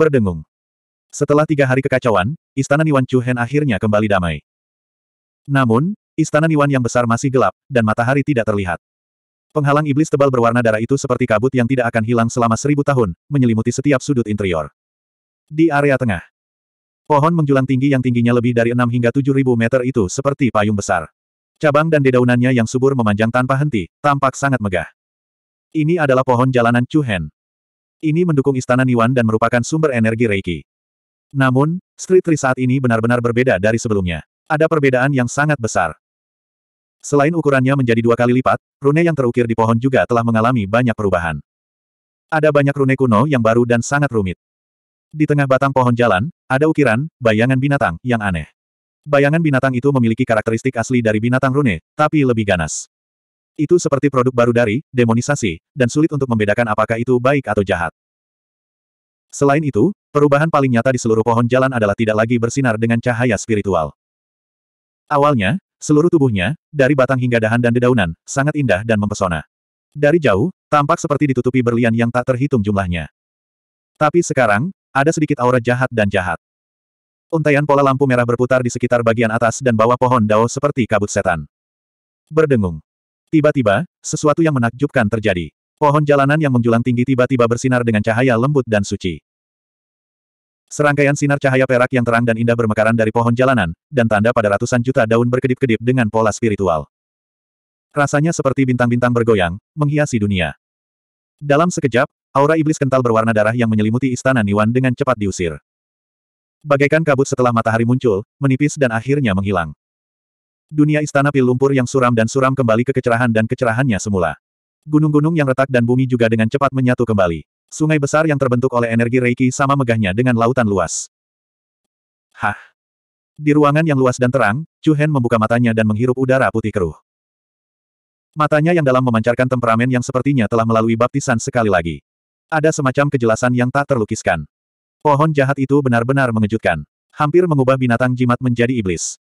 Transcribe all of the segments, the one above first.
berdengung. Setelah tiga hari kekacauan, Istana Niwan Chu akhirnya kembali damai. Namun, Istana Niwan yang besar masih gelap, dan matahari tidak terlihat. Penghalang iblis tebal berwarna darah itu seperti kabut yang tidak akan hilang selama seribu tahun, menyelimuti setiap sudut interior. Di area tengah, pohon menjulang tinggi yang tingginya lebih dari 6 hingga ribu meter itu seperti payung besar. Cabang dan dedaunannya yang subur memanjang tanpa henti, tampak sangat megah. Ini adalah pohon jalanan Chuhen, ini mendukung istana Niwan dan merupakan sumber energi Reiki. Namun, Street Tree saat ini benar-benar berbeda dari sebelumnya. Ada perbedaan yang sangat besar. Selain ukurannya menjadi dua kali lipat, rune yang terukir di pohon juga telah mengalami banyak perubahan. Ada banyak rune kuno yang baru dan sangat rumit. Di tengah batang pohon jalan, ada ukiran, bayangan binatang, yang aneh. Bayangan binatang itu memiliki karakteristik asli dari binatang rune, tapi lebih ganas. Itu seperti produk baru dari demonisasi, dan sulit untuk membedakan apakah itu baik atau jahat. Selain itu, perubahan paling nyata di seluruh pohon jalan adalah tidak lagi bersinar dengan cahaya spiritual. Awalnya, seluruh tubuhnya, dari batang hingga dahan dan dedaunan, sangat indah dan mempesona. Dari jauh, tampak seperti ditutupi berlian yang tak terhitung jumlahnya. Tapi sekarang, ada sedikit aura jahat dan jahat. Untaian pola lampu merah berputar di sekitar bagian atas dan bawah pohon dao seperti kabut setan. Berdengung. Tiba-tiba, sesuatu yang menakjubkan terjadi. Pohon jalanan yang menjulang tinggi tiba-tiba bersinar dengan cahaya lembut dan suci. Serangkaian sinar cahaya perak yang terang dan indah bermekaran dari pohon jalanan, dan tanda pada ratusan juta daun berkedip-kedip dengan pola spiritual. Rasanya seperti bintang-bintang bergoyang, menghiasi dunia. Dalam sekejap, aura iblis kental berwarna darah yang menyelimuti istana Niwan dengan cepat diusir. Bagaikan kabut setelah matahari muncul, menipis dan akhirnya menghilang. Dunia istana pil lumpur yang suram dan suram kembali ke kecerahan dan kecerahannya semula. Gunung-gunung yang retak dan bumi juga dengan cepat menyatu kembali. Sungai besar yang terbentuk oleh energi Reiki sama megahnya dengan lautan luas. Hah! Di ruangan yang luas dan terang, Chu Hen membuka matanya dan menghirup udara putih keruh. Matanya yang dalam memancarkan temperamen yang sepertinya telah melalui baptisan sekali lagi. Ada semacam kejelasan yang tak terlukiskan. Pohon jahat itu benar-benar mengejutkan. Hampir mengubah binatang jimat menjadi iblis.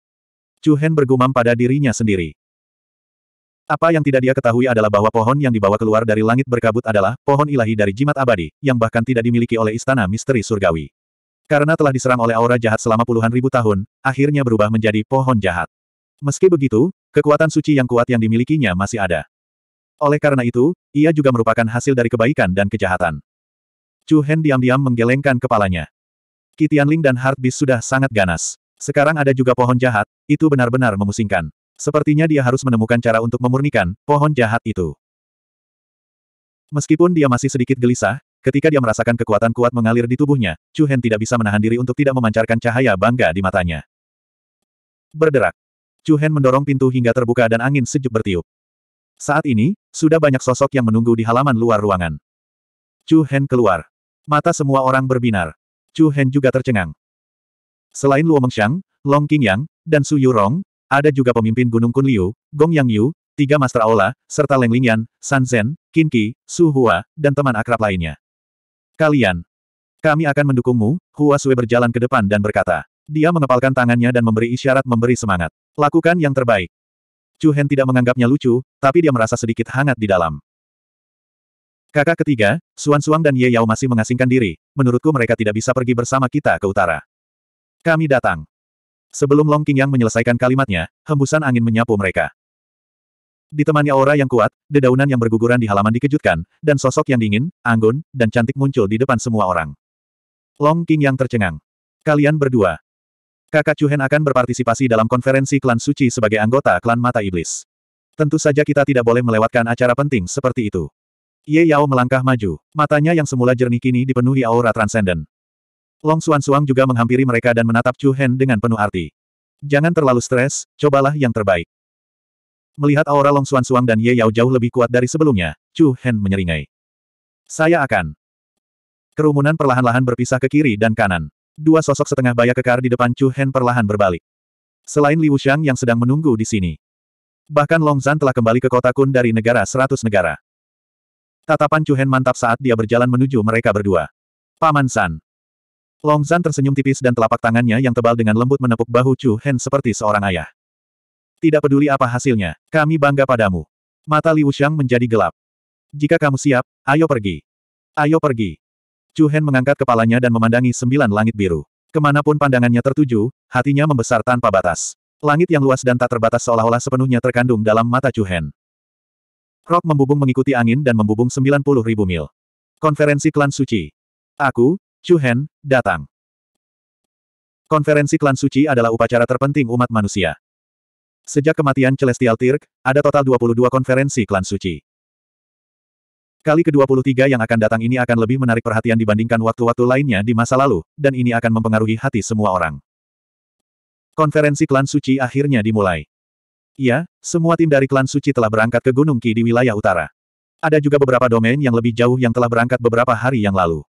Chu Hen bergumam pada dirinya sendiri. Apa yang tidak dia ketahui adalah bahwa pohon yang dibawa keluar dari langit berkabut adalah pohon ilahi dari jimat abadi, yang bahkan tidak dimiliki oleh istana misteri surgawi. Karena telah diserang oleh aura jahat selama puluhan ribu tahun, akhirnya berubah menjadi pohon jahat. Meski begitu, kekuatan suci yang kuat yang dimilikinya masih ada. Oleh karena itu, ia juga merupakan hasil dari kebaikan dan kejahatan. Chu Hen diam-diam menggelengkan kepalanya. Ling dan Heartbeast sudah sangat ganas. Sekarang ada juga pohon jahat, itu benar-benar memusingkan. Sepertinya dia harus menemukan cara untuk memurnikan pohon jahat itu. Meskipun dia masih sedikit gelisah, ketika dia merasakan kekuatan kuat mengalir di tubuhnya, Chu Hen tidak bisa menahan diri untuk tidak memancarkan cahaya bangga di matanya. Berderak. Chu Hen mendorong pintu hingga terbuka dan angin sejuk bertiup. Saat ini, sudah banyak sosok yang menunggu di halaman luar ruangan. Chu Hen keluar. Mata semua orang berbinar. Chu Hen juga tercengang. Selain Luo Mengxiang, Long Qingyang, dan Su Yurong, ada juga pemimpin Gunung Kunliu, Gong Yang Yu, tiga Master Aula, serta Leng Lingyan, San Zhen, Qin Qi, Su Hua, dan teman akrab lainnya. Kalian, kami akan mendukungmu, Hua Sui berjalan ke depan dan berkata. Dia mengepalkan tangannya dan memberi isyarat memberi semangat. Lakukan yang terbaik. Chu Hen tidak menganggapnya lucu, tapi dia merasa sedikit hangat di dalam. Kakak ketiga, Suan Suang dan Ye Yao masih mengasingkan diri. Menurutku mereka tidak bisa pergi bersama kita ke utara. Kami datang. Sebelum Long Qingyang menyelesaikan kalimatnya, hembusan angin menyapu mereka. Ditemani aura yang kuat, dedaunan yang berguguran di halaman dikejutkan, dan sosok yang dingin, anggun, dan cantik muncul di depan semua orang. Long King yang tercengang. Kalian berdua. Kakak Chuhen akan berpartisipasi dalam konferensi klan suci sebagai anggota klan Mata Iblis. Tentu saja kita tidak boleh melewatkan acara penting seperti itu. Ye Yao melangkah maju, matanya yang semula jernih kini dipenuhi aura transenden. Long Suan Suang juga menghampiri mereka dan menatap Chu Hen dengan penuh arti. Jangan terlalu stres, cobalah yang terbaik. Melihat aura Long Suan Suang dan Ye Yao jauh lebih kuat dari sebelumnya, Chu Hen menyeringai. Saya akan. Kerumunan perlahan-lahan berpisah ke kiri dan kanan. Dua sosok setengah baya kekar di depan Chu Hen perlahan berbalik. Selain Liu Xiang yang sedang menunggu di sini. Bahkan Long Zan telah kembali ke kota Kun dari negara seratus negara. Tatapan Chu Hen mantap saat dia berjalan menuju mereka berdua. Paman San, Long Zan tersenyum tipis dan telapak tangannya yang tebal dengan lembut menepuk bahu Chu Hen seperti seorang ayah. Tidak peduli apa hasilnya, kami bangga padamu. Mata Liu Xiang menjadi gelap. Jika kamu siap, ayo pergi. Ayo pergi. Chu Hen mengangkat kepalanya dan memandangi sembilan langit biru. Kemanapun pandangannya tertuju, hatinya membesar tanpa batas. Langit yang luas dan tak terbatas seolah-olah sepenuhnya terkandung dalam mata Chu Hen. Rok membubung mengikuti angin dan membubung 90 ribu mil. Konferensi Klan Suci. Aku, Chu datang. Konferensi klan suci adalah upacara terpenting umat manusia. Sejak kematian Celestial Tirk, ada total 22 konferensi klan suci. Kali ke-23 yang akan datang ini akan lebih menarik perhatian dibandingkan waktu-waktu lainnya di masa lalu, dan ini akan mempengaruhi hati semua orang. Konferensi klan suci akhirnya dimulai. Iya, semua tim dari klan suci telah berangkat ke Gunung Ki di wilayah utara. Ada juga beberapa domain yang lebih jauh yang telah berangkat beberapa hari yang lalu.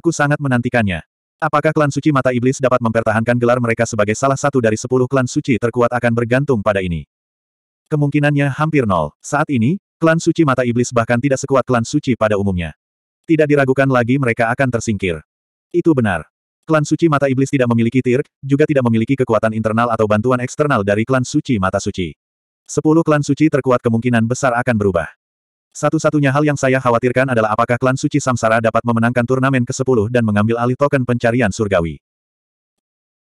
Aku sangat menantikannya. Apakah klan suci mata iblis dapat mempertahankan gelar mereka sebagai salah satu dari sepuluh klan suci terkuat akan bergantung pada ini? Kemungkinannya hampir nol. Saat ini, klan suci mata iblis bahkan tidak sekuat klan suci pada umumnya. Tidak diragukan lagi mereka akan tersingkir. Itu benar. Klan suci mata iblis tidak memiliki tir, juga tidak memiliki kekuatan internal atau bantuan eksternal dari klan suci mata suci. Sepuluh klan suci terkuat kemungkinan besar akan berubah. Satu-satunya hal yang saya khawatirkan adalah apakah klan suci Samsara dapat memenangkan turnamen ke-10 dan mengambil alih token pencarian surgawi.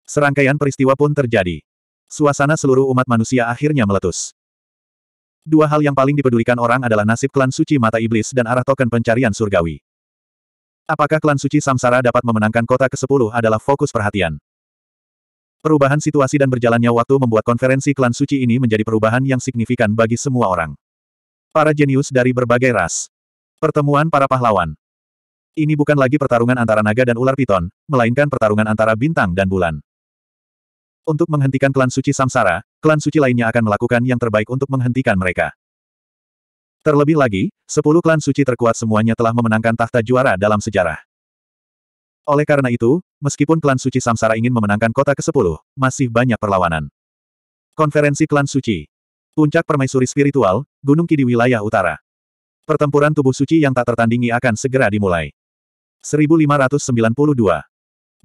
Serangkaian peristiwa pun terjadi. Suasana seluruh umat manusia akhirnya meletus. Dua hal yang paling dipedulikan orang adalah nasib klan suci mata iblis dan arah token pencarian surgawi. Apakah klan suci Samsara dapat memenangkan kota ke-10 adalah fokus perhatian. Perubahan situasi dan berjalannya waktu membuat konferensi klan suci ini menjadi perubahan yang signifikan bagi semua orang. Para jenius dari berbagai ras. Pertemuan para pahlawan. Ini bukan lagi pertarungan antara naga dan ular piton, melainkan pertarungan antara bintang dan bulan. Untuk menghentikan klan suci Samsara, klan suci lainnya akan melakukan yang terbaik untuk menghentikan mereka. Terlebih lagi, sepuluh klan suci terkuat semuanya telah memenangkan tahta juara dalam sejarah. Oleh karena itu, meskipun klan suci Samsara ingin memenangkan kota ke-10, masih banyak perlawanan. Konferensi klan suci Puncak permaisuri spiritual, Gunung Ki wilayah utara. Pertempuran tubuh suci yang tak tertandingi akan segera dimulai. 1592.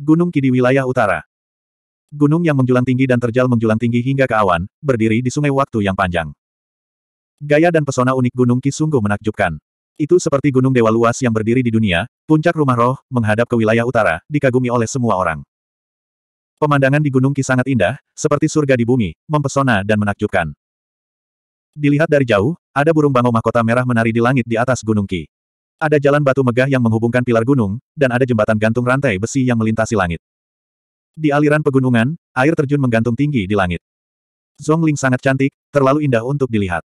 Gunung Ki wilayah utara. Gunung yang menjulang tinggi dan terjal menjulang tinggi hingga ke awan, berdiri di sungai waktu yang panjang. Gaya dan pesona unik Gunung Ki sungguh menakjubkan. Itu seperti gunung dewa luas yang berdiri di dunia, puncak rumah roh, menghadap ke wilayah utara, dikagumi oleh semua orang. Pemandangan di Gunung Ki sangat indah, seperti surga di bumi, mempesona dan menakjubkan. Dilihat dari jauh, ada burung bangau mahkota merah menari di langit di atas Gunung Ki. Ada jalan batu megah yang menghubungkan pilar gunung, dan ada jembatan gantung rantai besi yang melintasi langit. Di aliran pegunungan, air terjun menggantung tinggi di langit. Zongling sangat cantik, terlalu indah untuk dilihat.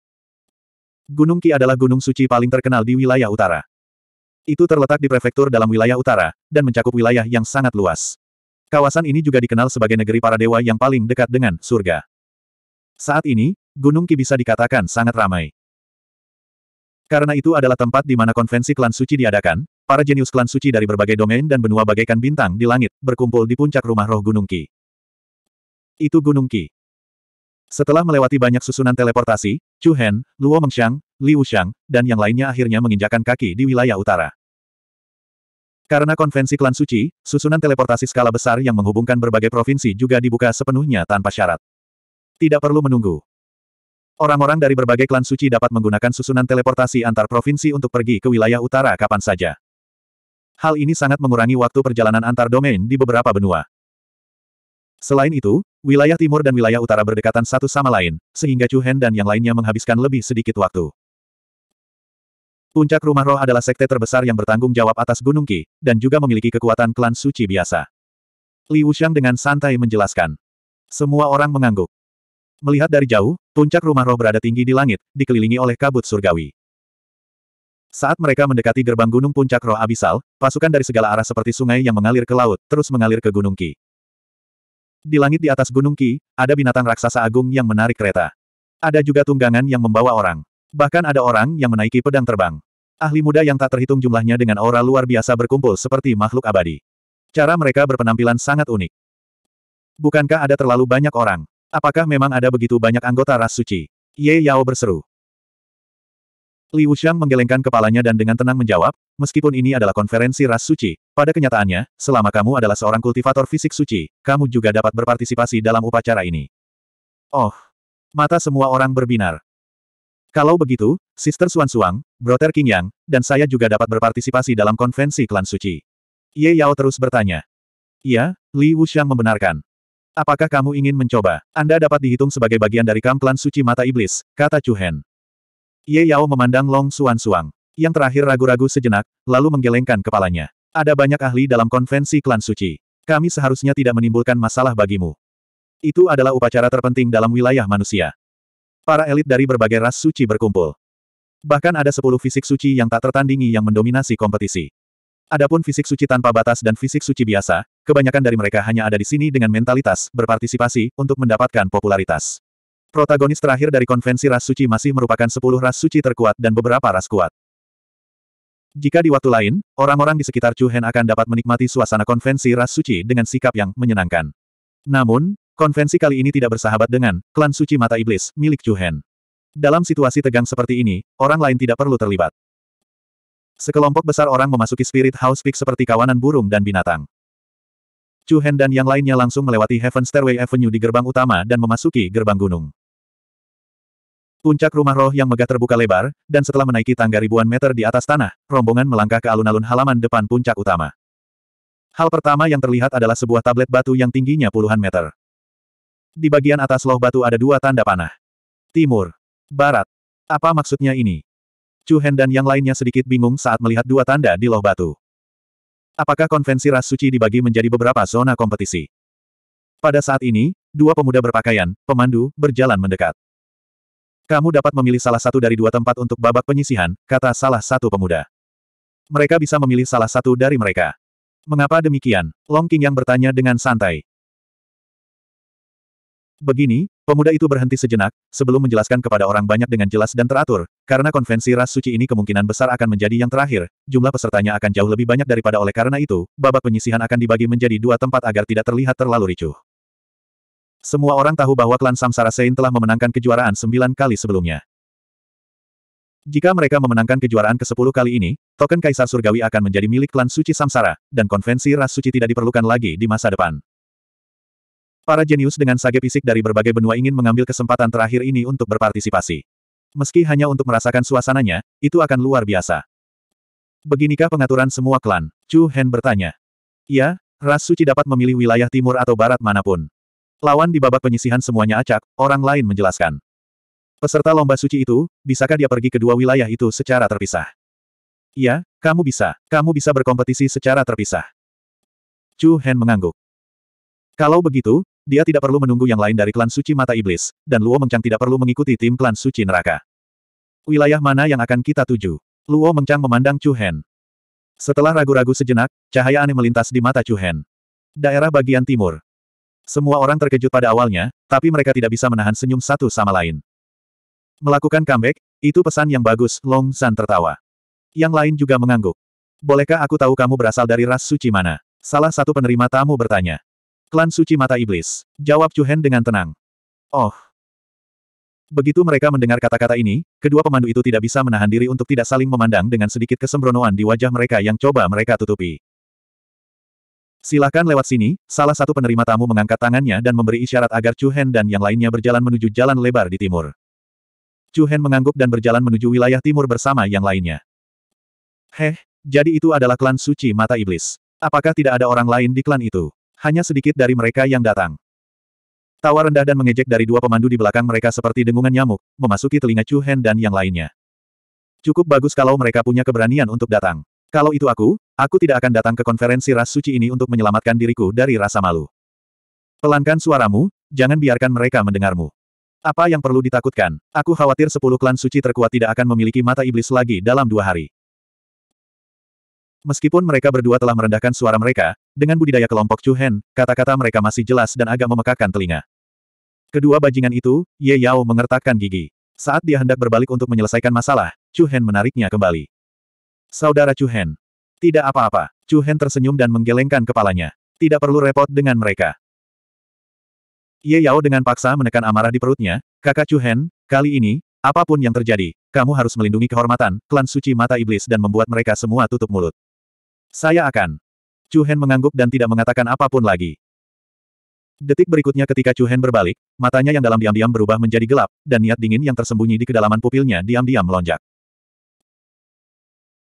Gunung Ki adalah gunung suci paling terkenal di wilayah utara. Itu terletak di prefektur dalam wilayah utara, dan mencakup wilayah yang sangat luas. Kawasan ini juga dikenal sebagai negeri para dewa yang paling dekat dengan surga. Saat ini, Gunung Ki bisa dikatakan sangat ramai. Karena itu adalah tempat di mana konvensi klan suci diadakan, para jenius klan suci dari berbagai domain dan benua bagaikan bintang di langit, berkumpul di puncak rumah roh Gunung Ki. Itu Gunung Ki. Setelah melewati banyak susunan teleportasi, Chu Hen, Luo Mengxiang, Li Wuxiang, dan yang lainnya akhirnya menginjakan kaki di wilayah utara. Karena konvensi klan suci, susunan teleportasi skala besar yang menghubungkan berbagai provinsi juga dibuka sepenuhnya tanpa syarat. Tidak perlu menunggu. Orang-orang dari berbagai klan suci dapat menggunakan susunan teleportasi antar provinsi untuk pergi ke wilayah utara kapan saja. Hal ini sangat mengurangi waktu perjalanan antar domain di beberapa benua. Selain itu, wilayah timur dan wilayah utara berdekatan satu sama lain, sehingga Chu Hen dan yang lainnya menghabiskan lebih sedikit waktu. Puncak Rumah Roh adalah sekte terbesar yang bertanggung jawab atas Gunung Qi, dan juga memiliki kekuatan klan suci biasa. Li Wuxiang dengan santai menjelaskan. Semua orang mengangguk. Melihat dari jauh, puncak rumah roh berada tinggi di langit, dikelilingi oleh kabut surgawi. Saat mereka mendekati gerbang gunung puncak roh abisal, pasukan dari segala arah seperti sungai yang mengalir ke laut, terus mengalir ke gunung Ki. Di langit di atas gunung Ki, ada binatang raksasa agung yang menarik kereta. Ada juga tunggangan yang membawa orang. Bahkan ada orang yang menaiki pedang terbang. Ahli muda yang tak terhitung jumlahnya dengan aura luar biasa berkumpul seperti makhluk abadi. Cara mereka berpenampilan sangat unik. Bukankah ada terlalu banyak orang? Apakah memang ada begitu banyak anggota ras suci? Ye Yao berseru. Li Wuxiang menggelengkan kepalanya dan dengan tenang menjawab, meskipun ini adalah konferensi ras suci, pada kenyataannya, selama kamu adalah seorang kultivator fisik suci, kamu juga dapat berpartisipasi dalam upacara ini. Oh! Mata semua orang berbinar. Kalau begitu, Sister Suan Suang, Brother King Yang, dan saya juga dapat berpartisipasi dalam konvensi klan suci. Ye Yao terus bertanya. Iya, Li Wuxiang membenarkan. Apakah kamu ingin mencoba? Anda dapat dihitung sebagai bagian dari kamp klan suci mata iblis, kata Chu Hen. Ye Yao memandang Long Suan Suang. Yang terakhir ragu-ragu sejenak, lalu menggelengkan kepalanya. Ada banyak ahli dalam konvensi klan suci. Kami seharusnya tidak menimbulkan masalah bagimu. Itu adalah upacara terpenting dalam wilayah manusia. Para elit dari berbagai ras suci berkumpul. Bahkan ada sepuluh fisik suci yang tak tertandingi yang mendominasi kompetisi. Adapun fisik suci tanpa batas dan fisik suci biasa, kebanyakan dari mereka hanya ada di sini dengan mentalitas berpartisipasi untuk mendapatkan popularitas. Protagonis terakhir dari konvensi ras suci masih merupakan sepuluh ras suci terkuat dan beberapa ras kuat. Jika di waktu lain, orang-orang di sekitar Chu Hen akan dapat menikmati suasana konvensi ras suci dengan sikap yang menyenangkan. Namun, konvensi kali ini tidak bersahabat dengan klan suci mata iblis milik Chu Hen. Dalam situasi tegang seperti ini, orang lain tidak perlu terlibat. Sekelompok besar orang memasuki Spirit House Peak seperti kawanan burung dan binatang. Chu Hen dan yang lainnya langsung melewati Heaven Stairway Avenue di gerbang utama dan memasuki gerbang gunung. Puncak rumah roh yang megah terbuka lebar, dan setelah menaiki tangga ribuan meter di atas tanah, rombongan melangkah ke alun-alun halaman depan puncak utama. Hal pertama yang terlihat adalah sebuah tablet batu yang tingginya puluhan meter. Di bagian atas loh batu ada dua tanda panah. Timur. Barat. Apa maksudnya ini? Chu Hen dan yang lainnya sedikit bingung saat melihat dua tanda di loh batu. Apakah konvensi ras suci dibagi menjadi beberapa zona kompetisi? Pada saat ini, dua pemuda berpakaian, pemandu, berjalan mendekat. Kamu dapat memilih salah satu dari dua tempat untuk babak penyisihan, kata salah satu pemuda. Mereka bisa memilih salah satu dari mereka. Mengapa demikian? Long King yang bertanya dengan santai. Begini, Pemuda itu berhenti sejenak, sebelum menjelaskan kepada orang banyak dengan jelas dan teratur, karena konvensi ras suci ini kemungkinan besar akan menjadi yang terakhir, jumlah pesertanya akan jauh lebih banyak daripada oleh karena itu, babak penyisihan akan dibagi menjadi dua tempat agar tidak terlihat terlalu ricuh. Semua orang tahu bahwa klan Samsara Sein telah memenangkan kejuaraan sembilan kali sebelumnya. Jika mereka memenangkan kejuaraan ke-10 kali ini, token Kaisar Surgawi akan menjadi milik klan suci Samsara, dan konvensi ras suci tidak diperlukan lagi di masa depan. Para jenius dengan sage fisik dari berbagai benua ingin mengambil kesempatan terakhir ini untuk berpartisipasi. Meski hanya untuk merasakan suasananya, itu akan luar biasa. Beginikah pengaturan semua klan? Chu Hen bertanya. Ya, ras suci dapat memilih wilayah timur atau barat manapun. Lawan di babak penyisihan semuanya acak, orang lain menjelaskan. Peserta lomba suci itu, bisakah dia pergi ke dua wilayah itu secara terpisah? Ya, kamu bisa. Kamu bisa berkompetisi secara terpisah. Chu Hen mengangguk. Kalau begitu, dia tidak perlu menunggu yang lain dari klan suci mata iblis, dan Luo Mengchang tidak perlu mengikuti tim klan suci neraka. Wilayah mana yang akan kita tuju? Luo Mengchang memandang Chu Hen. Setelah ragu-ragu sejenak, cahaya aneh melintas di mata Chu Hen. Daerah bagian timur. Semua orang terkejut pada awalnya, tapi mereka tidak bisa menahan senyum satu sama lain. Melakukan comeback, itu pesan yang bagus, Long San tertawa. Yang lain juga mengangguk. Bolehkah aku tahu kamu berasal dari ras suci mana? Salah satu penerima tamu bertanya. Klan Suci Mata Iblis. Jawab Hen dengan tenang. Oh. Begitu mereka mendengar kata-kata ini, kedua pemandu itu tidak bisa menahan diri untuk tidak saling memandang dengan sedikit kesembronoan di wajah mereka yang coba mereka tutupi. Silahkan lewat sini, salah satu penerima tamu mengangkat tangannya dan memberi isyarat agar Chu Hen dan yang lainnya berjalan menuju jalan lebar di timur. Chu Hen mengangguk dan berjalan menuju wilayah timur bersama yang lainnya. Heh, jadi itu adalah klan suci mata iblis. Apakah tidak ada orang lain di klan itu? hanya sedikit dari mereka yang datang. Tawa rendah dan mengejek dari dua pemandu di belakang mereka seperti dengungan nyamuk, memasuki telinga Chu Hen dan yang lainnya. Cukup bagus kalau mereka punya keberanian untuk datang. Kalau itu aku, aku tidak akan datang ke konferensi ras suci ini untuk menyelamatkan diriku dari rasa malu. Pelankan suaramu, jangan biarkan mereka mendengarmu. Apa yang perlu ditakutkan? Aku khawatir sepuluh klan suci terkuat tidak akan memiliki mata iblis lagi dalam dua hari. Meskipun mereka berdua telah merendahkan suara mereka, dengan budidaya kelompok Chu Hen, kata-kata mereka masih jelas dan agak memekakkan telinga. Kedua bajingan itu, Ye Yao mengertakkan gigi. Saat dia hendak berbalik untuk menyelesaikan masalah, Chu Hen menariknya kembali. Saudara Chu Hen. Tidak apa-apa, Chu Hen tersenyum dan menggelengkan kepalanya. Tidak perlu repot dengan mereka. Ye Yao dengan paksa menekan amarah di perutnya, kakak Chu Hen, kali ini, apapun yang terjadi, kamu harus melindungi kehormatan, klan suci mata iblis dan membuat mereka semua tutup mulut. Saya akan. Chu Hen mengangguk dan tidak mengatakan apapun lagi. Detik berikutnya ketika Chu Hen berbalik, matanya yang dalam diam-diam berubah menjadi gelap, dan niat dingin yang tersembunyi di kedalaman pupilnya diam-diam melonjak.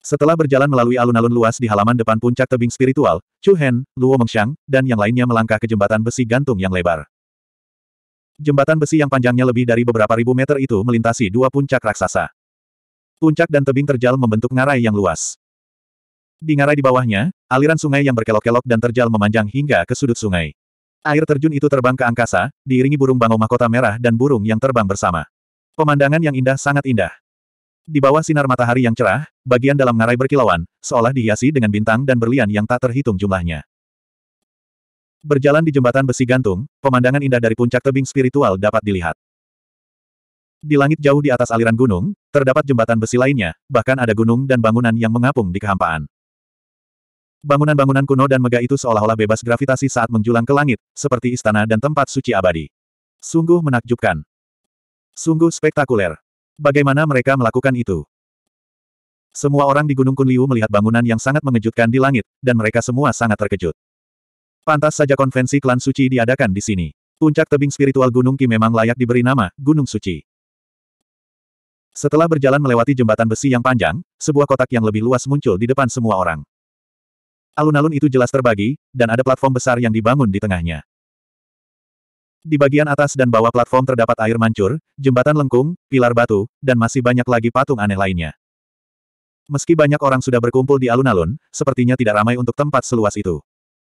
Setelah berjalan melalui alun-alun luas di halaman depan puncak tebing spiritual, Chu Hen, Luo Mengxiang, dan yang lainnya melangkah ke jembatan besi gantung yang lebar. Jembatan besi yang panjangnya lebih dari beberapa ribu meter itu melintasi dua puncak raksasa. Puncak dan tebing terjal membentuk ngarai yang luas. Di ngarai di bawahnya, aliran sungai yang berkelok-kelok dan terjal memanjang hingga ke sudut sungai. Air terjun itu terbang ke angkasa, diiringi burung bangau mahkota merah dan burung yang terbang bersama. Pemandangan yang indah sangat indah. Di bawah sinar matahari yang cerah, bagian dalam ngarai berkilauan, seolah dihiasi dengan bintang dan berlian yang tak terhitung jumlahnya. Berjalan di jembatan besi gantung, pemandangan indah dari puncak tebing spiritual dapat dilihat. Di langit jauh di atas aliran gunung, terdapat jembatan besi lainnya, bahkan ada gunung dan bangunan yang mengapung di kehampaan. Bangunan-bangunan kuno dan megah itu seolah-olah bebas gravitasi saat menjulang ke langit, seperti istana dan tempat suci abadi. Sungguh menakjubkan. Sungguh spektakuler. Bagaimana mereka melakukan itu? Semua orang di Gunung Kunliu melihat bangunan yang sangat mengejutkan di langit, dan mereka semua sangat terkejut. Pantas saja konvensi klan suci diadakan di sini. Puncak tebing spiritual Gunung Ki memang layak diberi nama, Gunung Suci. Setelah berjalan melewati jembatan besi yang panjang, sebuah kotak yang lebih luas muncul di depan semua orang. Alun-alun itu jelas terbagi, dan ada platform besar yang dibangun di tengahnya. Di bagian atas dan bawah platform terdapat air mancur, jembatan lengkung, pilar batu, dan masih banyak lagi patung aneh lainnya. Meski banyak orang sudah berkumpul di alun-alun, sepertinya tidak ramai untuk tempat seluas itu.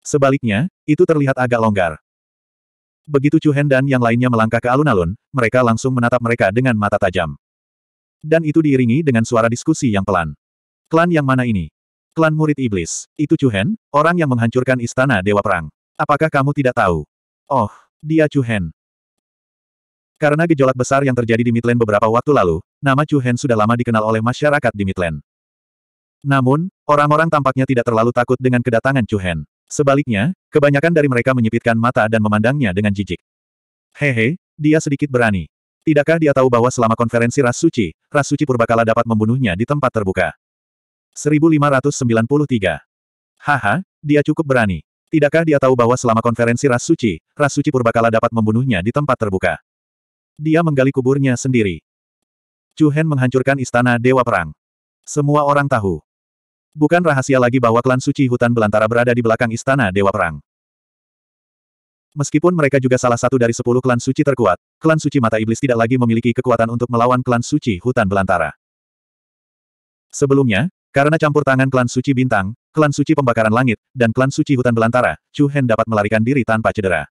Sebaliknya, itu terlihat agak longgar. Begitu Chu Hen dan yang lainnya melangkah ke alun-alun, mereka langsung menatap mereka dengan mata tajam. Dan itu diiringi dengan suara diskusi yang pelan. Klan yang mana ini? Klan murid iblis. Itu Chuhen, orang yang menghancurkan istana Dewa Perang. Apakah kamu tidak tahu? Oh, dia Chuhen. Karena gejolak besar yang terjadi di Midland beberapa waktu lalu, nama Chuhen sudah lama dikenal oleh masyarakat di Midland. Namun, orang-orang tampaknya tidak terlalu takut dengan kedatangan Chuhen. Sebaliknya, kebanyakan dari mereka menyipitkan mata dan memandangnya dengan jijik. Hehe, dia sedikit berani. Tidakkah dia tahu bahwa selama konferensi Ras Suci, Ras Suci Purbakala dapat membunuhnya di tempat terbuka? 1593. Haha, dia cukup berani. Tidakkah dia tahu bahwa selama konferensi Ras Suci, Ras Suci Purbakala dapat membunuhnya di tempat terbuka? Dia menggali kuburnya sendiri. Chu menghancurkan istana Dewa Perang. Semua orang tahu. Bukan rahasia lagi bahwa klan suci hutan belantara berada di belakang istana Dewa Perang. Meskipun mereka juga salah satu dari sepuluh klan suci terkuat, klan suci mata iblis tidak lagi memiliki kekuatan untuk melawan klan suci hutan belantara. Sebelumnya, karena campur tangan klan suci bintang, klan suci pembakaran langit, dan klan suci hutan belantara, Chu Hen dapat melarikan diri tanpa cedera.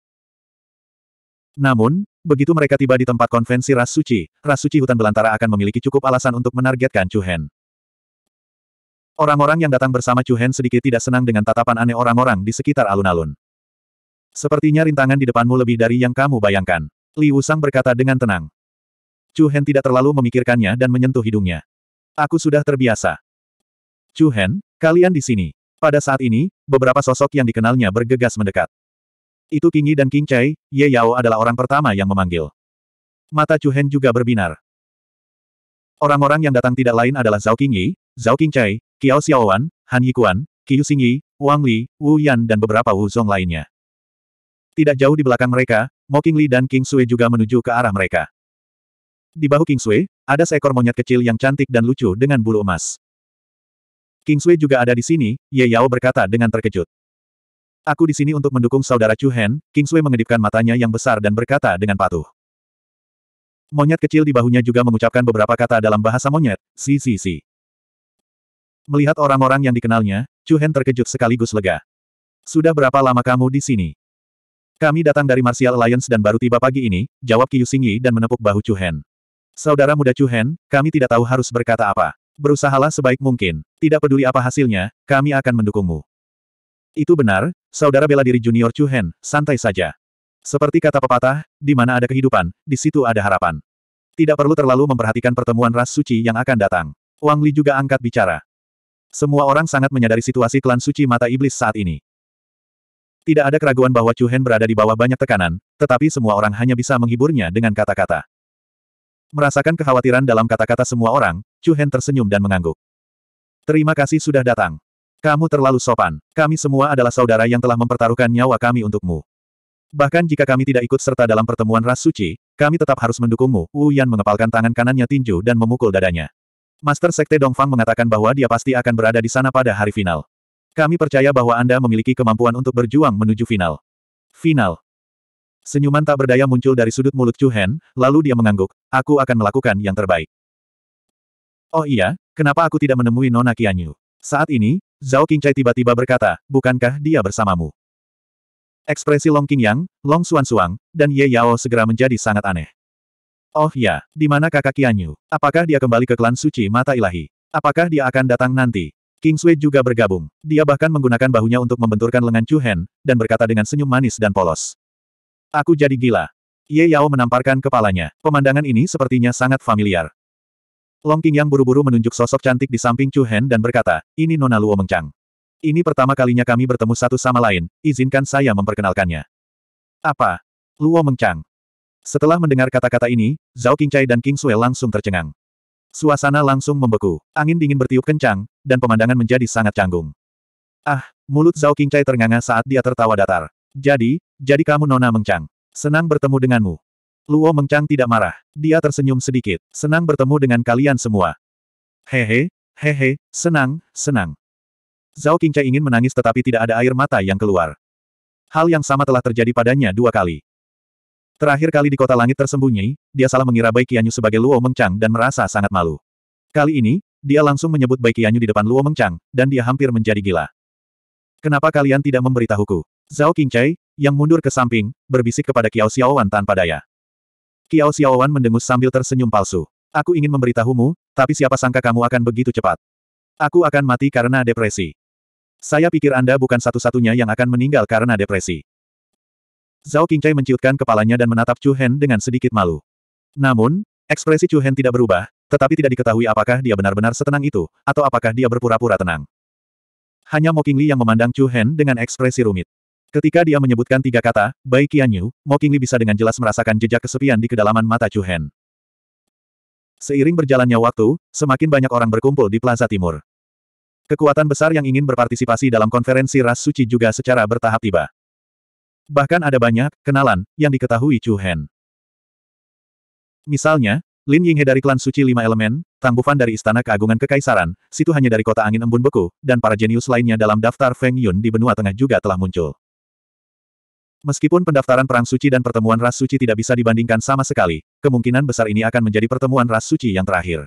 Namun, begitu mereka tiba di tempat konvensi ras suci, ras suci hutan belantara akan memiliki cukup alasan untuk menargetkan Chu Hen. Orang-orang yang datang bersama Chu Hen sedikit tidak senang dengan tatapan aneh orang-orang di sekitar alun-alun. Sepertinya rintangan di depanmu lebih dari yang kamu bayangkan. Li Wusang berkata dengan tenang. Chu Hen tidak terlalu memikirkannya dan menyentuh hidungnya. Aku sudah terbiasa. Chu Hen, kalian di sini. Pada saat ini, beberapa sosok yang dikenalnya bergegas mendekat. Itu Kingi dan King Chai, Ye Yao adalah orang pertama yang memanggil. Mata Chu Hen juga berbinar. Orang-orang yang datang tidak lain adalah Zhao Qingyi, Zhao Qingchai, Qiao Xiaowan, Han Yikuan, Qiu Xingyi, Wang Li, Wu Yan dan beberapa Wu Zong lainnya. Tidak jauh di belakang mereka, Mo Qingli dan King Sui juga menuju ke arah mereka. Di bahu King Sui, ada seekor monyet kecil yang cantik dan lucu dengan bulu emas. King Sui juga ada di sini, Ye Yao berkata dengan terkejut. Aku di sini untuk mendukung saudara Chu Hen, King Sui mengedipkan matanya yang besar dan berkata dengan patuh. Monyet kecil di bahunya juga mengucapkan beberapa kata dalam bahasa monyet, si si si. Melihat orang-orang yang dikenalnya, Chu Hen terkejut sekaligus lega. Sudah berapa lama kamu di sini? Kami datang dari Martial Alliance dan baru tiba pagi ini, jawab Qiu Xingyi dan menepuk bahu Chu Hen. Saudara muda Chu Hen, kami tidak tahu harus berkata apa. Berusahalah sebaik mungkin. Tidak peduli apa hasilnya, kami akan mendukungmu. Itu benar, saudara bela diri junior Chu Hen, santai saja. Seperti kata pepatah, di mana ada kehidupan, di situ ada harapan. Tidak perlu terlalu memperhatikan pertemuan ras suci yang akan datang. Wang Li juga angkat bicara. Semua orang sangat menyadari situasi klan suci mata iblis saat ini. Tidak ada keraguan bahwa Chu Hen berada di bawah banyak tekanan, tetapi semua orang hanya bisa menghiburnya dengan kata-kata. Merasakan kekhawatiran dalam kata-kata semua orang, Chu Hen tersenyum dan mengangguk. Terima kasih sudah datang. Kamu terlalu sopan. Kami semua adalah saudara yang telah mempertaruhkan nyawa kami untukmu. Bahkan jika kami tidak ikut serta dalam pertemuan ras suci, kami tetap harus mendukungmu. Wu Yan mengepalkan tangan kanannya tinju dan memukul dadanya. Master Sekte Dongfang mengatakan bahwa dia pasti akan berada di sana pada hari final. Kami percaya bahwa Anda memiliki kemampuan untuk berjuang menuju final. Final. Senyuman tak berdaya muncul dari sudut mulut Chu Hen, lalu dia mengangguk, aku akan melakukan yang terbaik. Oh iya, kenapa aku tidak menemui Nona Qianyu? Saat ini, Zhao Qingcai tiba-tiba berkata, bukankah dia bersamamu? Ekspresi Long Qingyang, Long Xuansuang, dan Ye Yao segera menjadi sangat aneh. Oh ya, di mana kakak Qianyu? Apakah dia kembali ke klan suci mata ilahi? Apakah dia akan datang nanti? King Sui juga bergabung. Dia bahkan menggunakan bahunya untuk membenturkan lengan Chu Hen, dan berkata dengan senyum manis dan polos. Aku jadi gila. Ye Yao menamparkan kepalanya. Pemandangan ini sepertinya sangat familiar. Long King yang buru-buru menunjuk sosok cantik di samping Chu Hen dan berkata, ini Nona Luo Mengchang. Ini pertama kalinya kami bertemu satu sama lain, izinkan saya memperkenalkannya. Apa? Luo Mengchang? Setelah mendengar kata-kata ini, Zhao Qingcai dan King Sue langsung tercengang. Suasana langsung membeku, angin dingin bertiup kencang, dan pemandangan menjadi sangat canggung. Ah, mulut Zhao Qingcai ternganga saat dia tertawa datar. Jadi, jadi kamu Nona Mengchang. Senang bertemu denganmu. Luo Mengchang tidak marah. Dia tersenyum sedikit. Senang bertemu dengan kalian semua. Hehe, hehe, senang, senang. Zhao Qingcai ingin menangis tetapi tidak ada air mata yang keluar. Hal yang sama telah terjadi padanya dua kali. Terakhir kali di kota langit tersembunyi, dia salah mengira Bai Qianyu sebagai Luo Mengchang dan merasa sangat malu. Kali ini, dia langsung menyebut Bai Qianyu di depan Luo Mengchang dan dia hampir menjadi gila. Kenapa kalian tidak memberitahuku? Zhao Qingcai, yang mundur ke samping, berbisik kepada Qiao Xiaowan tanpa daya. Kiao Xiaowan mendengus sambil tersenyum palsu. Aku ingin memberitahumu, tapi siapa sangka kamu akan begitu cepat. Aku akan mati karena depresi. Saya pikir Anda bukan satu-satunya yang akan meninggal karena depresi. Zhao Qingcai menciutkan kepalanya dan menatap Chu Hen dengan sedikit malu. Namun, ekspresi Chu Hen tidak berubah, tetapi tidak diketahui apakah dia benar-benar setenang itu, atau apakah dia berpura-pura tenang. Hanya Mo Qingli yang memandang Chu Hen dengan ekspresi rumit. Ketika dia menyebutkan tiga kata, Bai Qianyu, Mo Qingli bisa dengan jelas merasakan jejak kesepian di kedalaman mata Chu Hen. Seiring berjalannya waktu, semakin banyak orang berkumpul di Plaza Timur. Kekuatan besar yang ingin berpartisipasi dalam konferensi ras suci juga secara bertahap tiba. Bahkan ada banyak kenalan yang diketahui Chu Hen. Misalnya, Lin Yinghe dari klan suci lima elemen, Tang Bufan dari Istana Keagungan Kekaisaran, situ hanya dari kota angin embun beku, dan para jenius lainnya dalam daftar Feng Yun di benua tengah juga telah muncul. Meskipun pendaftaran Perang Suci dan pertemuan ras suci tidak bisa dibandingkan sama sekali, kemungkinan besar ini akan menjadi pertemuan ras suci yang terakhir.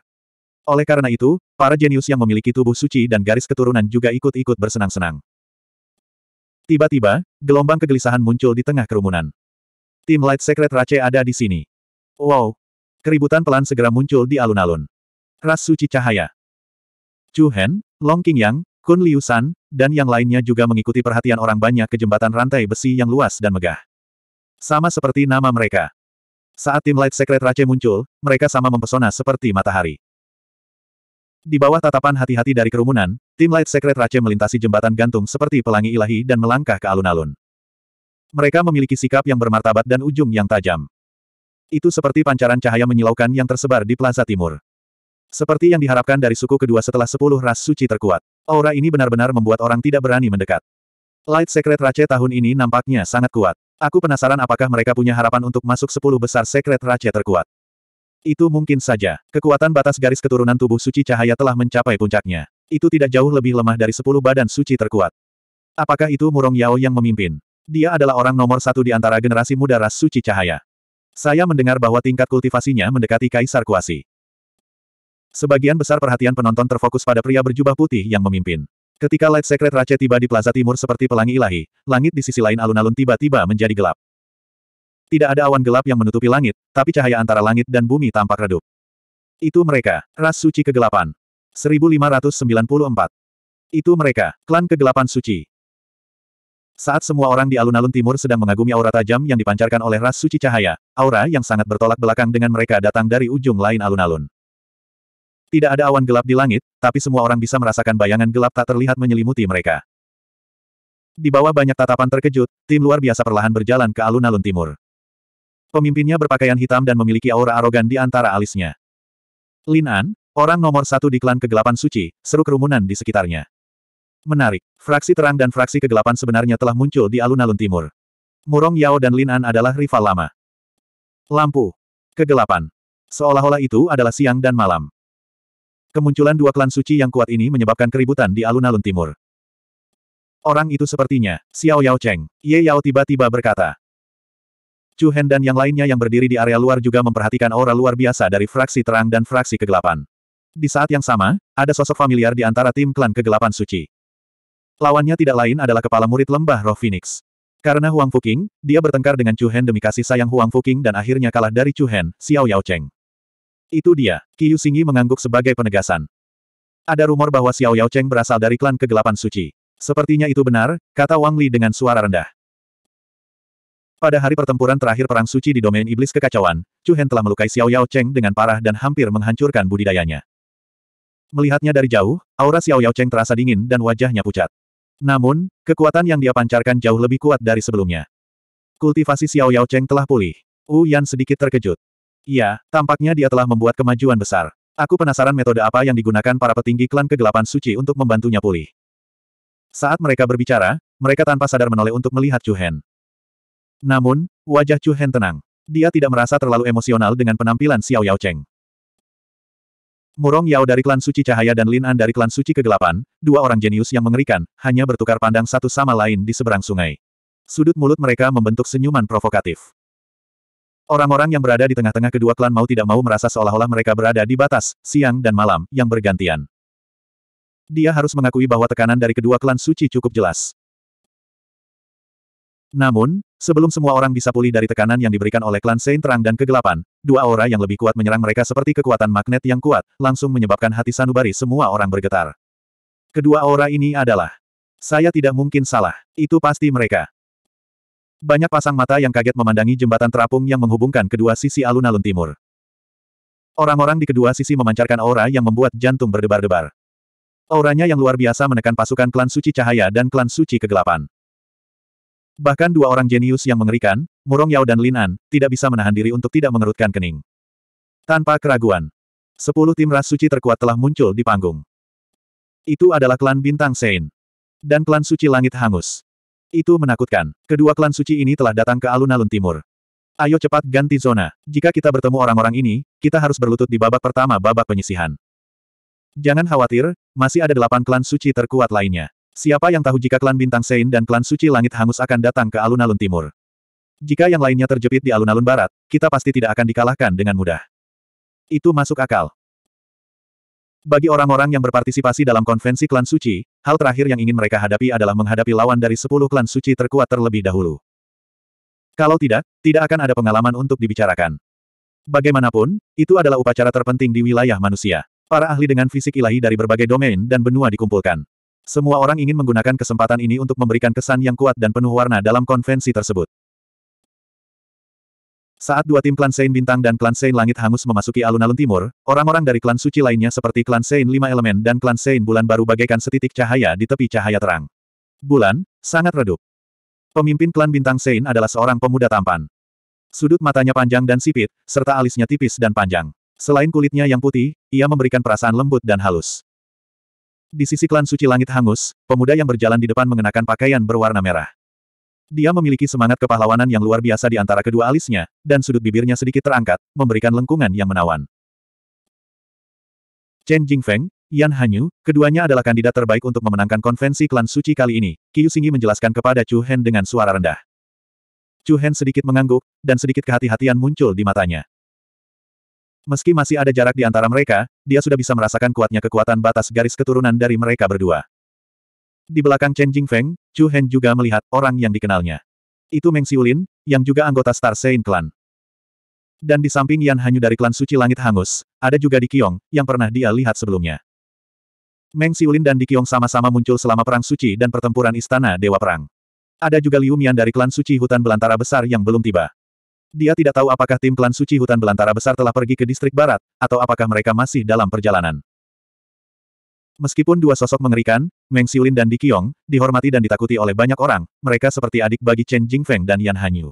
Oleh karena itu, para jenius yang memiliki tubuh suci dan garis keturunan juga ikut-ikut bersenang-senang. Tiba-tiba, gelombang kegelisahan muncul di tengah kerumunan. Tim Light Secret Rac'e ada di sini. Wow! Keributan pelan segera muncul di alun-alun. Ras suci cahaya. Chu Hen, Long King Yang, Kun Liusan, dan yang lainnya juga mengikuti perhatian orang banyak ke jembatan rantai besi yang luas dan megah. Sama seperti nama mereka. Saat tim Light Secret Rache muncul, mereka sama mempesona seperti matahari. Di bawah tatapan hati-hati dari kerumunan, tim Light Secret Rache melintasi jembatan gantung seperti pelangi ilahi dan melangkah ke alun-alun. Mereka memiliki sikap yang bermartabat dan ujung yang tajam. Itu seperti pancaran cahaya menyilaukan yang tersebar di plaza timur. Seperti yang diharapkan dari suku kedua setelah sepuluh ras suci terkuat. Aura ini benar-benar membuat orang tidak berani mendekat. Light Secret Race tahun ini nampaknya sangat kuat. Aku penasaran apakah mereka punya harapan untuk masuk 10 besar Secret Race terkuat. Itu mungkin saja. Kekuatan batas garis keturunan tubuh suci cahaya telah mencapai puncaknya. Itu tidak jauh lebih lemah dari 10 badan suci terkuat. Apakah itu Murong Yao yang memimpin? Dia adalah orang nomor satu di antara generasi muda ras suci cahaya. Saya mendengar bahwa tingkat kultivasinya mendekati Kaisar Kuasi. Sebagian besar perhatian penonton terfokus pada pria berjubah putih yang memimpin. Ketika Light Secret Rache tiba di Plaza Timur seperti pelangi ilahi, langit di sisi lain alun-alun tiba-tiba menjadi gelap. Tidak ada awan gelap yang menutupi langit, tapi cahaya antara langit dan bumi tampak redup. Itu mereka, ras suci kegelapan. 1594. Itu mereka, klan kegelapan suci. Saat semua orang di alun-alun timur sedang mengagumi aura tajam yang dipancarkan oleh ras suci cahaya, aura yang sangat bertolak belakang dengan mereka datang dari ujung lain alun-alun. Tidak ada awan gelap di langit, tapi semua orang bisa merasakan bayangan gelap tak terlihat menyelimuti mereka. Di bawah banyak tatapan terkejut, tim luar biasa perlahan berjalan ke alun-alun timur. Pemimpinnya berpakaian hitam dan memiliki aura arogan di antara alisnya. Lin An, orang nomor satu di klan kegelapan suci, seru kerumunan di sekitarnya. Menarik, fraksi terang dan fraksi kegelapan sebenarnya telah muncul di alun-alun timur. Murong Yao dan Lin An adalah rival lama. Lampu. Kegelapan. Seolah-olah itu adalah siang dan malam. Kemunculan dua klan suci yang kuat ini menyebabkan keributan di alun-alun timur. Orang itu sepertinya, Xiao Yao Cheng. Ye Yao tiba-tiba berkata. Chu Hen dan yang lainnya yang berdiri di area luar juga memperhatikan aura luar biasa dari fraksi terang dan fraksi kegelapan. Di saat yang sama, ada sosok familiar di antara tim klan kegelapan suci. Lawannya tidak lain adalah kepala murid lembah roh Phoenix. Karena Huang Fuqing, dia bertengkar dengan Chu Hen demi kasih sayang Huang Fuqing dan akhirnya kalah dari Chu Hen, Xiao Yao Cheng. Itu dia. Qiu Xingyi mengangguk sebagai penegasan. Ada rumor bahwa Xiao Yao Cheng berasal dari klan kegelapan suci. Sepertinya itu benar, kata Wang Li dengan suara rendah. Pada hari pertempuran terakhir Perang Suci di domain iblis kekacauan, Chu Hen telah melukai Xiao Yao Cheng dengan parah dan hampir menghancurkan budidayanya. Melihatnya dari jauh, aura Xiao Yao Cheng terasa dingin dan wajahnya pucat. Namun, kekuatan yang dia pancarkan jauh lebih kuat dari sebelumnya. Kultivasi Xiao Yao Cheng telah pulih. Wu Yan sedikit terkejut. Iya, tampaknya dia telah membuat kemajuan besar. Aku penasaran metode apa yang digunakan para petinggi klan kegelapan suci untuk membantunya pulih. Saat mereka berbicara, mereka tanpa sadar menoleh untuk melihat Chu Hen. Namun, wajah Chu Hen tenang. Dia tidak merasa terlalu emosional dengan penampilan Xiao Yao Cheng. Murong Yao dari klan suci cahaya dan Lin An dari klan suci kegelapan, dua orang jenius yang mengerikan, hanya bertukar pandang satu sama lain di seberang sungai. Sudut mulut mereka membentuk senyuman provokatif. Orang-orang yang berada di tengah-tengah kedua klan mau tidak mau merasa seolah-olah mereka berada di batas, siang dan malam, yang bergantian. Dia harus mengakui bahwa tekanan dari kedua klan suci cukup jelas. Namun, sebelum semua orang bisa pulih dari tekanan yang diberikan oleh klan Saint Terang dan Kegelapan, dua aura yang lebih kuat menyerang mereka seperti kekuatan magnet yang kuat, langsung menyebabkan hati Sanubari semua orang bergetar. Kedua aura ini adalah, saya tidak mungkin salah, itu pasti mereka. Banyak pasang mata yang kaget memandangi jembatan terapung yang menghubungkan kedua sisi alun-alun timur. Orang-orang di kedua sisi memancarkan aura yang membuat jantung berdebar-debar. Auranya yang luar biasa menekan pasukan klan suci cahaya dan klan suci kegelapan. Bahkan dua orang jenius yang mengerikan, Murong Yao dan Lin An, tidak bisa menahan diri untuk tidak mengerutkan kening. Tanpa keraguan, sepuluh tim ras suci terkuat telah muncul di panggung. Itu adalah klan Bintang Sein. Dan klan suci Langit Hangus. Itu menakutkan. Kedua klan suci ini telah datang ke alun-alun timur. Ayo cepat ganti zona. Jika kita bertemu orang-orang ini, kita harus berlutut di babak pertama babak penyisihan. Jangan khawatir, masih ada delapan klan suci terkuat lainnya. Siapa yang tahu jika klan Bintang Sein dan klan Suci Langit Hangus akan datang ke alun-alun timur. Jika yang lainnya terjepit di alun-alun barat, kita pasti tidak akan dikalahkan dengan mudah. Itu masuk akal. Bagi orang-orang yang berpartisipasi dalam konvensi klan suci, hal terakhir yang ingin mereka hadapi adalah menghadapi lawan dari sepuluh klan suci terkuat terlebih dahulu. Kalau tidak, tidak akan ada pengalaman untuk dibicarakan. Bagaimanapun, itu adalah upacara terpenting di wilayah manusia. Para ahli dengan fisik ilahi dari berbagai domain dan benua dikumpulkan. Semua orang ingin menggunakan kesempatan ini untuk memberikan kesan yang kuat dan penuh warna dalam konvensi tersebut. Saat dua tim klan Sein Bintang dan klan Sein Langit hangus memasuki alun-alun timur, orang-orang dari klan suci lainnya seperti klan Sein Lima Elemen dan klan Sein Bulan baru bagaikan setitik cahaya di tepi cahaya terang. Bulan, sangat redup. Pemimpin klan Bintang Sein adalah seorang pemuda tampan. Sudut matanya panjang dan sipit, serta alisnya tipis dan panjang. Selain kulitnya yang putih, ia memberikan perasaan lembut dan halus. Di sisi klan suci langit hangus, pemuda yang berjalan di depan mengenakan pakaian berwarna merah. Dia memiliki semangat kepahlawanan yang luar biasa di antara kedua alisnya, dan sudut bibirnya sedikit terangkat, memberikan lengkungan yang menawan. Chen Jingfeng, Yan Hanyu, keduanya adalah kandidat terbaik untuk memenangkan konvensi klan suci kali ini, Qiu Xingyi menjelaskan kepada Chu Hen dengan suara rendah. Chu Hen sedikit mengangguk, dan sedikit kehati-hatian muncul di matanya. Meski masih ada jarak di antara mereka, dia sudah bisa merasakan kuatnya kekuatan batas garis keturunan dari mereka berdua. Di belakang Chen Feng, Chu Hen juga melihat orang yang dikenalnya. Itu Meng Xiulin, yang juga anggota Star Sein Clan. Dan di samping Yan Hanyu dari klan suci langit hangus, ada juga Di Dikiong, yang pernah dia lihat sebelumnya. Meng Xiulin dan Di Dikiong sama-sama muncul selama Perang Suci dan pertempuran Istana Dewa Perang. Ada juga Liu Mian dari klan suci hutan belantara besar yang belum tiba. Dia tidak tahu apakah tim klan suci hutan belantara besar telah pergi ke distrik barat, atau apakah mereka masih dalam perjalanan. Meskipun dua sosok mengerikan, Meng Xiulin dan Di Qiong, dihormati dan ditakuti oleh banyak orang, mereka seperti adik bagi Chen Jingfeng dan Yan Hanyu.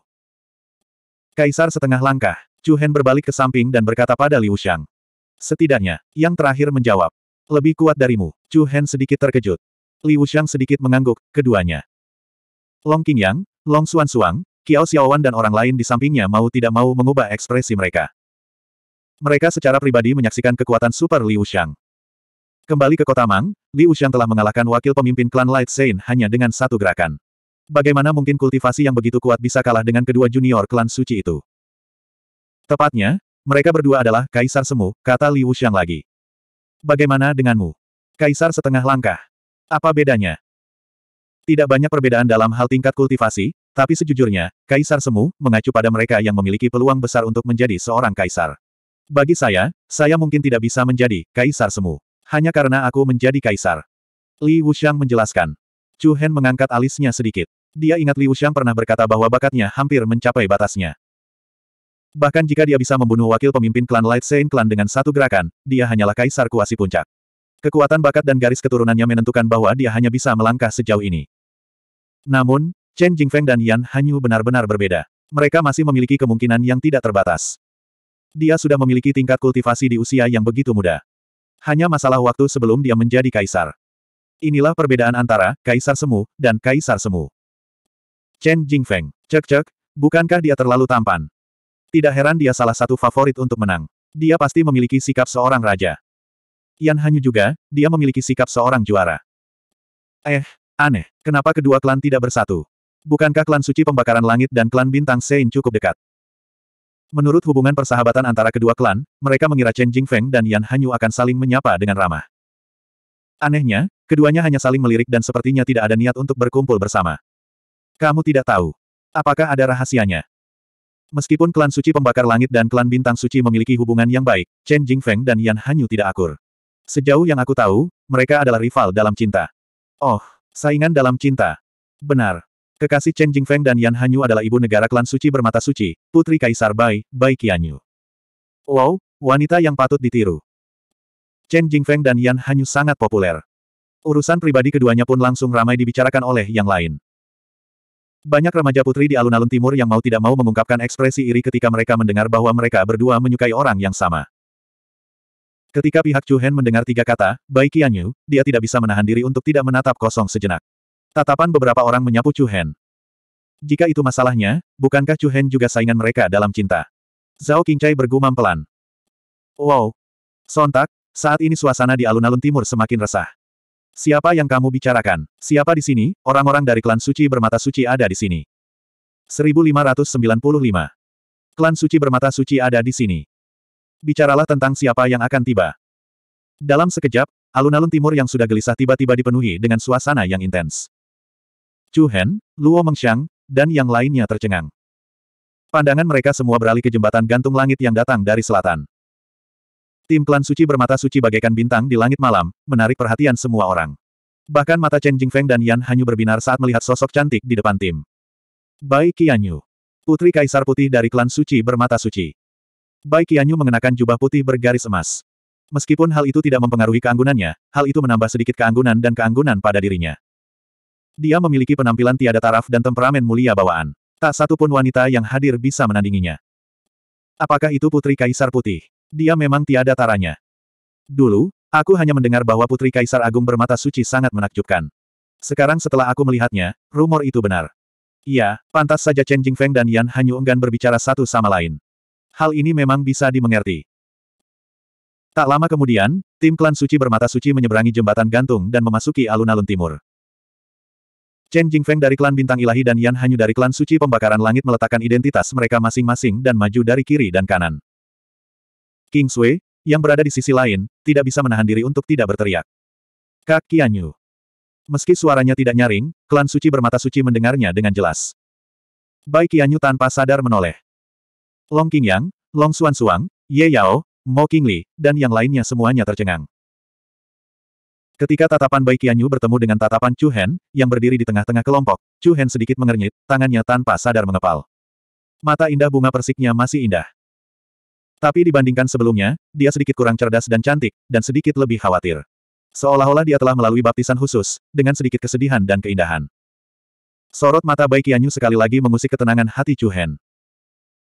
Kaisar setengah langkah, Chu Hen berbalik ke samping dan berkata pada Liu Shang. Setidaknya, yang terakhir menjawab. Lebih kuat darimu, Chu Hen sedikit terkejut. Liu Shang sedikit mengangguk, keduanya. Long Yang, Long Xuan Suang, Qiao Xiaowan dan orang lain di sampingnya mau tidak mau mengubah ekspresi mereka. Mereka secara pribadi menyaksikan kekuatan super Liu Shang. Kembali ke kota Mang, Li Ushang telah mengalahkan wakil pemimpin klan Light Sein hanya dengan satu gerakan. Bagaimana mungkin kultivasi yang begitu kuat bisa kalah dengan kedua junior klan suci itu? Tepatnya, mereka berdua adalah Kaisar Semu, kata Li Wuxian lagi. Bagaimana denganmu? Kaisar setengah langkah. Apa bedanya? Tidak banyak perbedaan dalam hal tingkat kultivasi, tapi sejujurnya, Kaisar Semu mengacu pada mereka yang memiliki peluang besar untuk menjadi seorang kaisar. Bagi saya, saya mungkin tidak bisa menjadi Kaisar Semu. Hanya karena aku menjadi kaisar. Li Wuxiang menjelaskan. Chu Hen mengangkat alisnya sedikit. Dia ingat Li Wuxiang pernah berkata bahwa bakatnya hampir mencapai batasnya. Bahkan jika dia bisa membunuh wakil pemimpin klan Light Saint Clan dengan satu gerakan, dia hanyalah kaisar kuasi puncak. Kekuatan bakat dan garis keturunannya menentukan bahwa dia hanya bisa melangkah sejauh ini. Namun, Chen Jingfeng dan Yan Hanyu benar-benar berbeda. Mereka masih memiliki kemungkinan yang tidak terbatas. Dia sudah memiliki tingkat kultivasi di usia yang begitu muda. Hanya masalah waktu sebelum dia menjadi kaisar. Inilah perbedaan antara kaisar semu dan kaisar semu. Chen Jingfeng, cek-cek, bukankah dia terlalu tampan? Tidak heran dia salah satu favorit untuk menang. Dia pasti memiliki sikap seorang raja. Yan Hanyu juga, dia memiliki sikap seorang juara. Eh, aneh, kenapa kedua klan tidak bersatu? Bukankah klan suci pembakaran langit dan klan bintang Sein cukup dekat? Menurut hubungan persahabatan antara kedua klan, mereka mengira Chen Jingfeng dan Yan Hanyu akan saling menyapa dengan ramah. Anehnya, keduanya hanya saling melirik dan sepertinya tidak ada niat untuk berkumpul bersama. Kamu tidak tahu. Apakah ada rahasianya? Meskipun klan suci pembakar langit dan klan bintang suci memiliki hubungan yang baik, Chen Jingfeng dan Yan Hanyu tidak akur. Sejauh yang aku tahu, mereka adalah rival dalam cinta. Oh, saingan dalam cinta. Benar. Kekasih Chen Jingfeng dan Yan Hanyu adalah ibu negara klan suci bermata suci, putri Kaisar Bai, Bai Qianyu. Wow, wanita yang patut ditiru. Chen Jingfeng dan Yan Hanyu sangat populer. Urusan pribadi keduanya pun langsung ramai dibicarakan oleh yang lain. Banyak remaja putri di alun-alun timur yang mau tidak mau mengungkapkan ekspresi iri ketika mereka mendengar bahwa mereka berdua menyukai orang yang sama. Ketika pihak Chu Hen mendengar tiga kata, Bai Qianyu, dia tidak bisa menahan diri untuk tidak menatap kosong sejenak. Tatapan beberapa orang menyapu Chu Hen. Jika itu masalahnya, bukankah Chu Hen juga saingan mereka dalam cinta? Zhao Qingcai bergumam pelan. Wow. Sontak, saat ini suasana di alun-alun timur semakin resah. Siapa yang kamu bicarakan? Siapa di sini? Orang-orang dari klan suci bermata suci ada di sini. 1595. Klan suci bermata suci ada di sini. Bicaralah tentang siapa yang akan tiba. Dalam sekejap, alun-alun timur yang sudah gelisah tiba-tiba dipenuhi dengan suasana yang intens. Chu Hen, Luo Mengxiang, dan yang lainnya tercengang. Pandangan mereka semua beralih ke jembatan gantung langit yang datang dari selatan. Tim klan suci bermata suci bagaikan bintang di langit malam, menarik perhatian semua orang. Bahkan mata Chen Jingfeng dan Yan Hanyu berbinar saat melihat sosok cantik di depan tim. Bai Qianyu. Putri Kaisar Putih dari klan suci bermata suci. Bai Qianyu mengenakan jubah putih bergaris emas. Meskipun hal itu tidak mempengaruhi keanggunannya, hal itu menambah sedikit keanggunan dan keanggunan pada dirinya. Dia memiliki penampilan tiada taraf dan temperamen mulia bawaan. Tak satu pun wanita yang hadir bisa menandinginya. Apakah itu Putri Kaisar Putih? Dia memang tiada taranya. Dulu, aku hanya mendengar bahwa Putri Kaisar Agung bermata suci sangat menakjubkan. Sekarang setelah aku melihatnya, rumor itu benar. Iya, pantas saja Chen Jingfeng dan Yan Hanyu enggan berbicara satu sama lain. Hal ini memang bisa dimengerti. Tak lama kemudian, tim klan suci bermata suci menyeberangi jembatan gantung dan memasuki alun-alun timur. Chen Jingfeng dari klan Bintang Ilahi dan Yan Hanyu dari klan Suci Pembakaran Langit meletakkan identitas mereka masing-masing dan maju dari kiri dan kanan. King Sui, yang berada di sisi lain, tidak bisa menahan diri untuk tidak berteriak. Kak Kianyu. Meski suaranya tidak nyaring, klan Suci bermata suci mendengarnya dengan jelas. Baik Kianyu tanpa sadar menoleh. Long Qingyang, Long Xuan Suang, Ye Yao, Mo Qingli, dan yang lainnya semuanya tercengang. Ketika tatapan Bai Qianyu bertemu dengan tatapan Chu Hen, yang berdiri di tengah-tengah kelompok, Chu Hen sedikit mengernyit, tangannya tanpa sadar mengepal. Mata indah bunga persiknya masih indah. Tapi dibandingkan sebelumnya, dia sedikit kurang cerdas dan cantik, dan sedikit lebih khawatir. Seolah-olah dia telah melalui baptisan khusus, dengan sedikit kesedihan dan keindahan. Sorot mata Bai Qianyu sekali lagi mengusik ketenangan hati Chu Hen.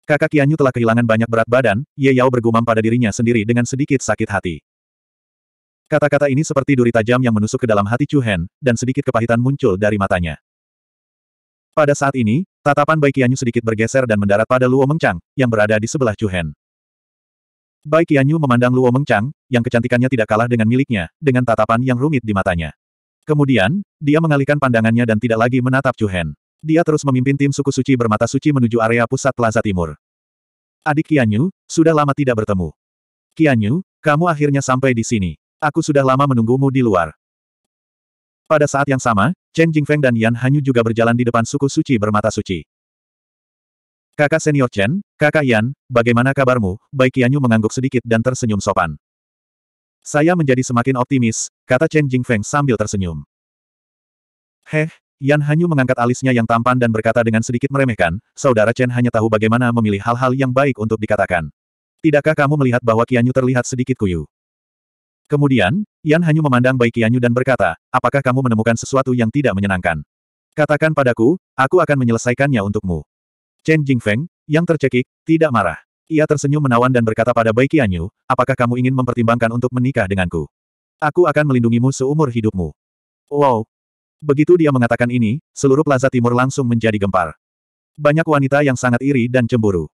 Kakak Qianyu telah kehilangan banyak berat badan, Ye Yao bergumam pada dirinya sendiri dengan sedikit sakit hati. Kata-kata ini seperti duri tajam yang menusuk ke dalam hati Chu Hen, dan sedikit kepahitan muncul dari matanya. Pada saat ini, tatapan Bai Qianyu sedikit bergeser dan mendarat pada Luo Mengchang yang berada di sebelah Chu Hen. Bai Qianyu memandang Luo Mengchang, yang kecantikannya tidak kalah dengan miliknya, dengan tatapan yang rumit di matanya. Kemudian, dia mengalihkan pandangannya dan tidak lagi menatap Chu Hen. Dia terus memimpin tim suku suci bermata suci menuju area pusat Plaza Timur. Adik Qianyu, sudah lama tidak bertemu. Qianyu, kamu akhirnya sampai di sini. Aku sudah lama menunggumu di luar. Pada saat yang sama, Chen Jingfeng dan Yan Hanyu juga berjalan di depan suku suci bermata suci. Kakak senior Chen, kakak Yan, bagaimana kabarmu? Baik Yanyu mengangguk sedikit dan tersenyum sopan. Saya menjadi semakin optimis, kata Chen Jingfeng sambil tersenyum. Heh, Yan Hanyu mengangkat alisnya yang tampan dan berkata dengan sedikit meremehkan, saudara Chen hanya tahu bagaimana memilih hal-hal yang baik untuk dikatakan. Tidakkah kamu melihat bahwa Qianyu terlihat sedikit kuyu? Kemudian, Yan Hanyu memandang Bai Qianyu dan berkata, apakah kamu menemukan sesuatu yang tidak menyenangkan? Katakan padaku, aku akan menyelesaikannya untukmu. Chen Jingfeng, yang tercekik, tidak marah. Ia tersenyum menawan dan berkata pada Bai Qianyu, apakah kamu ingin mempertimbangkan untuk menikah denganku? Aku akan melindungimu seumur hidupmu. Wow! Begitu dia mengatakan ini, seluruh plaza timur langsung menjadi gempar. Banyak wanita yang sangat iri dan cemburu.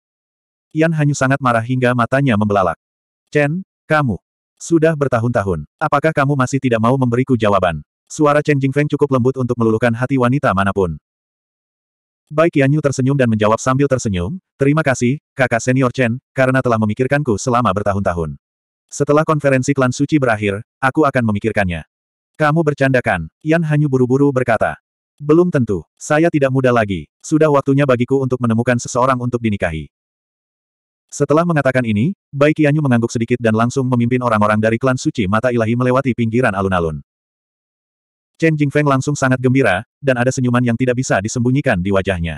Yan Hanyu sangat marah hingga matanya membelalak. Chen, kamu. Sudah bertahun-tahun. Apakah kamu masih tidak mau memberiku jawaban? Suara Chen Jingfeng cukup lembut untuk meluluhkan hati wanita manapun. Baik Yanyu tersenyum dan menjawab sambil tersenyum, terima kasih, kakak senior Chen, karena telah memikirkanku selama bertahun-tahun. Setelah konferensi klan suci berakhir, aku akan memikirkannya. Kamu bercandakan, Yan Hanyu buru-buru berkata. Belum tentu, saya tidak muda lagi, sudah waktunya bagiku untuk menemukan seseorang untuk dinikahi. Setelah mengatakan ini, Bai Qianyu mengangguk sedikit dan langsung memimpin orang-orang dari klan suci mata ilahi melewati pinggiran alun-alun. Chen Jingfeng langsung sangat gembira, dan ada senyuman yang tidak bisa disembunyikan di wajahnya.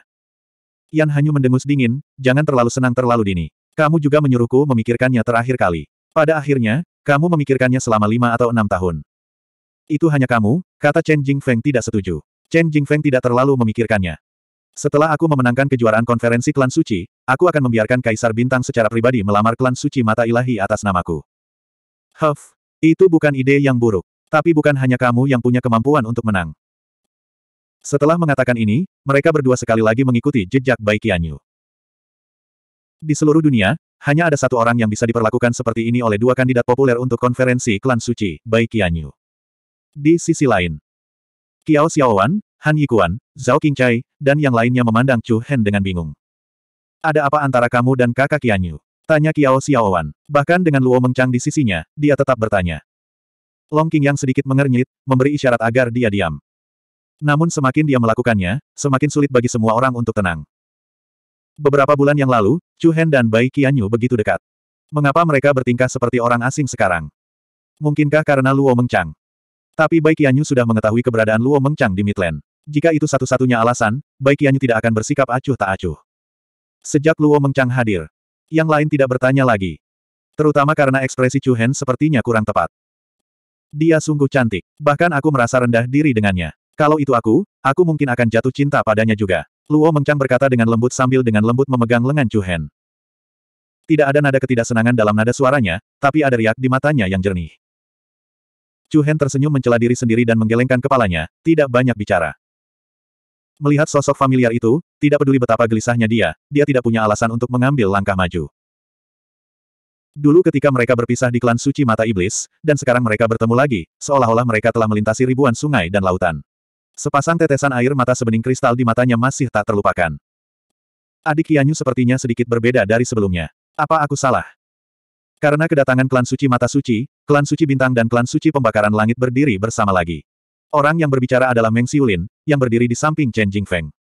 Yan Hanyu mendengus dingin, jangan terlalu senang terlalu dini. Kamu juga menyuruhku memikirkannya terakhir kali. Pada akhirnya, kamu memikirkannya selama lima atau enam tahun. Itu hanya kamu, kata Chen Jingfeng tidak setuju. Chen Jingfeng tidak terlalu memikirkannya. Setelah aku memenangkan kejuaraan konferensi klan suci, Aku akan membiarkan Kaisar Bintang secara pribadi melamar klan suci mata ilahi atas namaku. Huff, itu bukan ide yang buruk. Tapi bukan hanya kamu yang punya kemampuan untuk menang. Setelah mengatakan ini, mereka berdua sekali lagi mengikuti jejak Bai Qianyu. Di seluruh dunia, hanya ada satu orang yang bisa diperlakukan seperti ini oleh dua kandidat populer untuk konferensi klan suci, Bai Qianyu. Di sisi lain, Qiao Xiaowan, Han Yikuan, Zhao Qingcai, dan yang lainnya memandang Chu Hen dengan bingung. Ada apa antara kamu dan kakak Kianyu? Tanya Kiao Xiaowan. Bahkan dengan Luo Mengchang di sisinya, dia tetap bertanya. Long King yang sedikit mengernyit, memberi isyarat agar dia diam. Namun semakin dia melakukannya, semakin sulit bagi semua orang untuk tenang. Beberapa bulan yang lalu, Chu Hen dan Bai Kianyu begitu dekat. Mengapa mereka bertingkah seperti orang asing sekarang? Mungkinkah karena Luo Mengchang? Tapi Bai Kianyu sudah mengetahui keberadaan Luo Mengchang di Midland. Jika itu satu-satunya alasan, Bai Kianyu tidak akan bersikap acuh tak acuh. Sejak Luo Mengchang hadir, yang lain tidak bertanya lagi. Terutama karena ekspresi Chu Hen sepertinya kurang tepat. Dia sungguh cantik, bahkan aku merasa rendah diri dengannya. Kalau itu aku, aku mungkin akan jatuh cinta padanya juga. Luo Mengchang berkata dengan lembut sambil dengan lembut memegang lengan Chu Hen. Tidak ada nada ketidaksenangan dalam nada suaranya, tapi ada riak di matanya yang jernih. Chu Hen tersenyum mencela diri sendiri dan menggelengkan kepalanya, tidak banyak bicara. Melihat sosok familiar itu, tidak peduli betapa gelisahnya dia, dia tidak punya alasan untuk mengambil langkah maju. Dulu ketika mereka berpisah di klan suci mata iblis, dan sekarang mereka bertemu lagi, seolah-olah mereka telah melintasi ribuan sungai dan lautan. Sepasang tetesan air mata sebening kristal di matanya masih tak terlupakan. Adik kianyu sepertinya sedikit berbeda dari sebelumnya. Apa aku salah? Karena kedatangan klan suci mata suci, klan suci bintang dan klan suci pembakaran langit berdiri bersama lagi. Orang yang berbicara adalah Meng Siulin, yang berdiri di samping Chen Jingfeng.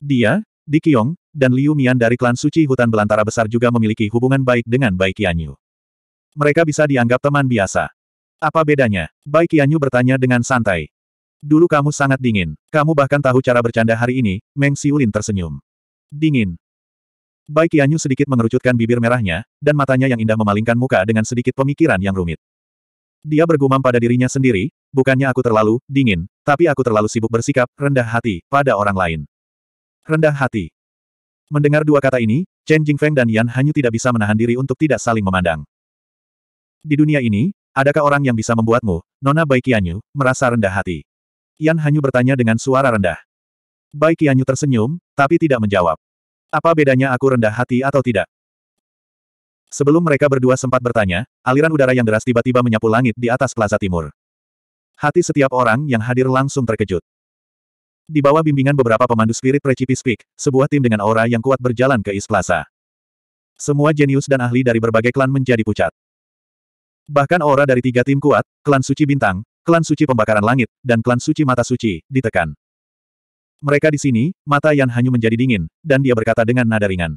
Dia, Di Qiong, dan Liu Mian dari klan suci hutan belantara besar juga memiliki hubungan baik dengan Bai Qianyu. Mereka bisa dianggap teman biasa. Apa bedanya? Bai Qianyu bertanya dengan santai. Dulu kamu sangat dingin. Kamu bahkan tahu cara bercanda hari ini, Meng Xiulin tersenyum. Dingin. Bai Qianyu sedikit mengerucutkan bibir merahnya, dan matanya yang indah memalingkan muka dengan sedikit pemikiran yang rumit. Dia bergumam pada dirinya sendiri, bukannya aku terlalu dingin, tapi aku terlalu sibuk bersikap rendah hati pada orang lain. Rendah hati. Mendengar dua kata ini, Chen Jingfeng dan Yan Hanyu tidak bisa menahan diri untuk tidak saling memandang. Di dunia ini, adakah orang yang bisa membuatmu, Nona Bai Qianyu, merasa rendah hati? Yan Hanyu bertanya dengan suara rendah. Bai Qianyu tersenyum, tapi tidak menjawab. Apa bedanya aku rendah hati atau tidak? Sebelum mereka berdua sempat bertanya, aliran udara yang deras tiba-tiba menyapu langit di atas plaza timur. Hati setiap orang yang hadir langsung terkejut. Di bawah bimbingan beberapa pemandu spirit Precipice Peak, sebuah tim dengan aura yang kuat berjalan ke East Plaza. Semua jenius dan ahli dari berbagai klan menjadi pucat. Bahkan aura dari tiga tim kuat, klan suci bintang, klan suci pembakaran langit, dan klan suci mata suci, ditekan. Mereka di sini, mata yang hanya menjadi dingin, dan dia berkata dengan nada ringan.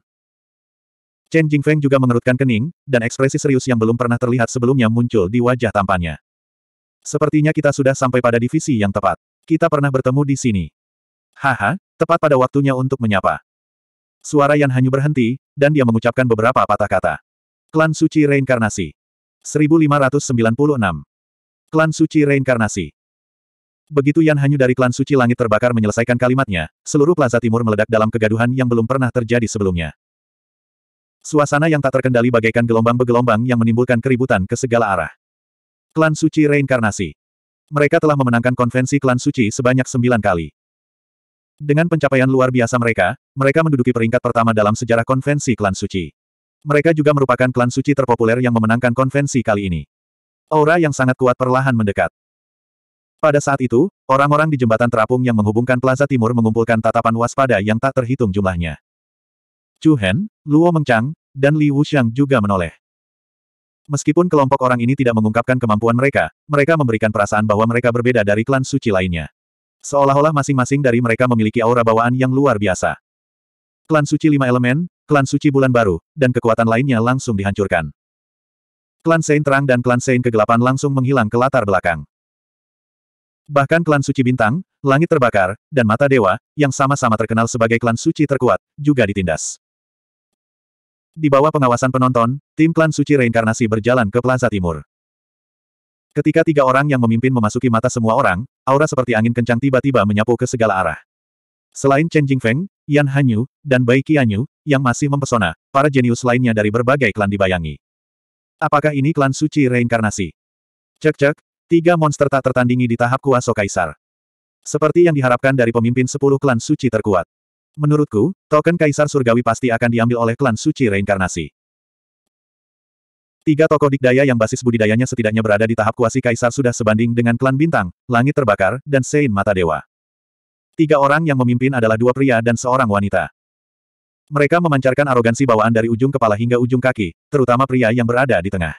Chen Jingfeng juga mengerutkan kening, dan ekspresi serius yang belum pernah terlihat sebelumnya muncul di wajah tampannya. Sepertinya kita sudah sampai pada divisi yang tepat. Kita pernah bertemu di sini. Haha, tepat pada waktunya untuk menyapa. Suara Yan Hanyu berhenti, dan dia mengucapkan beberapa patah kata. Klan Suci Reinkarnasi. 1596. Klan Suci Reinkarnasi. Begitu Yan Hanyu dari klan Suci Langit terbakar menyelesaikan kalimatnya, seluruh plaza timur meledak dalam kegaduhan yang belum pernah terjadi sebelumnya. Suasana yang tak terkendali bagaikan gelombang begelombang yang menimbulkan keributan ke segala arah. Klan Suci Reinkarnasi Mereka telah memenangkan konvensi Klan Suci sebanyak sembilan kali. Dengan pencapaian luar biasa mereka, mereka menduduki peringkat pertama dalam sejarah konvensi Klan Suci. Mereka juga merupakan klan suci terpopuler yang memenangkan konvensi kali ini. Aura yang sangat kuat perlahan mendekat. Pada saat itu, orang-orang di jembatan terapung yang menghubungkan plaza timur mengumpulkan tatapan waspada yang tak terhitung jumlahnya. Chu Hen, Luo Mengchang, dan Li Wuxiang juga menoleh. Meskipun kelompok orang ini tidak mengungkapkan kemampuan mereka, mereka memberikan perasaan bahwa mereka berbeda dari klan suci lainnya. Seolah-olah masing-masing dari mereka memiliki aura bawaan yang luar biasa. Klan suci lima elemen, klan suci bulan baru, dan kekuatan lainnya langsung dihancurkan. Klan Sein Terang dan Klan Sein Kegelapan langsung menghilang ke latar belakang. Bahkan klan suci bintang, langit terbakar, dan mata dewa, yang sama-sama terkenal sebagai klan suci terkuat, juga ditindas. Di bawah pengawasan penonton, tim klan suci reinkarnasi berjalan ke plaza timur. Ketika tiga orang yang memimpin memasuki mata semua orang, aura seperti angin kencang tiba-tiba menyapu ke segala arah. Selain Chen Jingfeng, Yan Hanyu, dan Bai Qianyu, yang masih mempesona, para jenius lainnya dari berbagai klan dibayangi. Apakah ini klan suci reinkarnasi? Cek-cek, tiga monster tak tertandingi di tahap kuasa kaisar. Seperti yang diharapkan dari pemimpin sepuluh klan suci terkuat. Menurutku, token Kaisar Surgawi pasti akan diambil oleh klan suci reinkarnasi. Tiga tokoh dikdaya yang basis budidayanya setidaknya berada di tahap kuasi Kaisar sudah sebanding dengan klan Bintang, Langit Terbakar, dan Sein Mata Dewa. Tiga orang yang memimpin adalah dua pria dan seorang wanita. Mereka memancarkan arogansi bawaan dari ujung kepala hingga ujung kaki, terutama pria yang berada di tengah.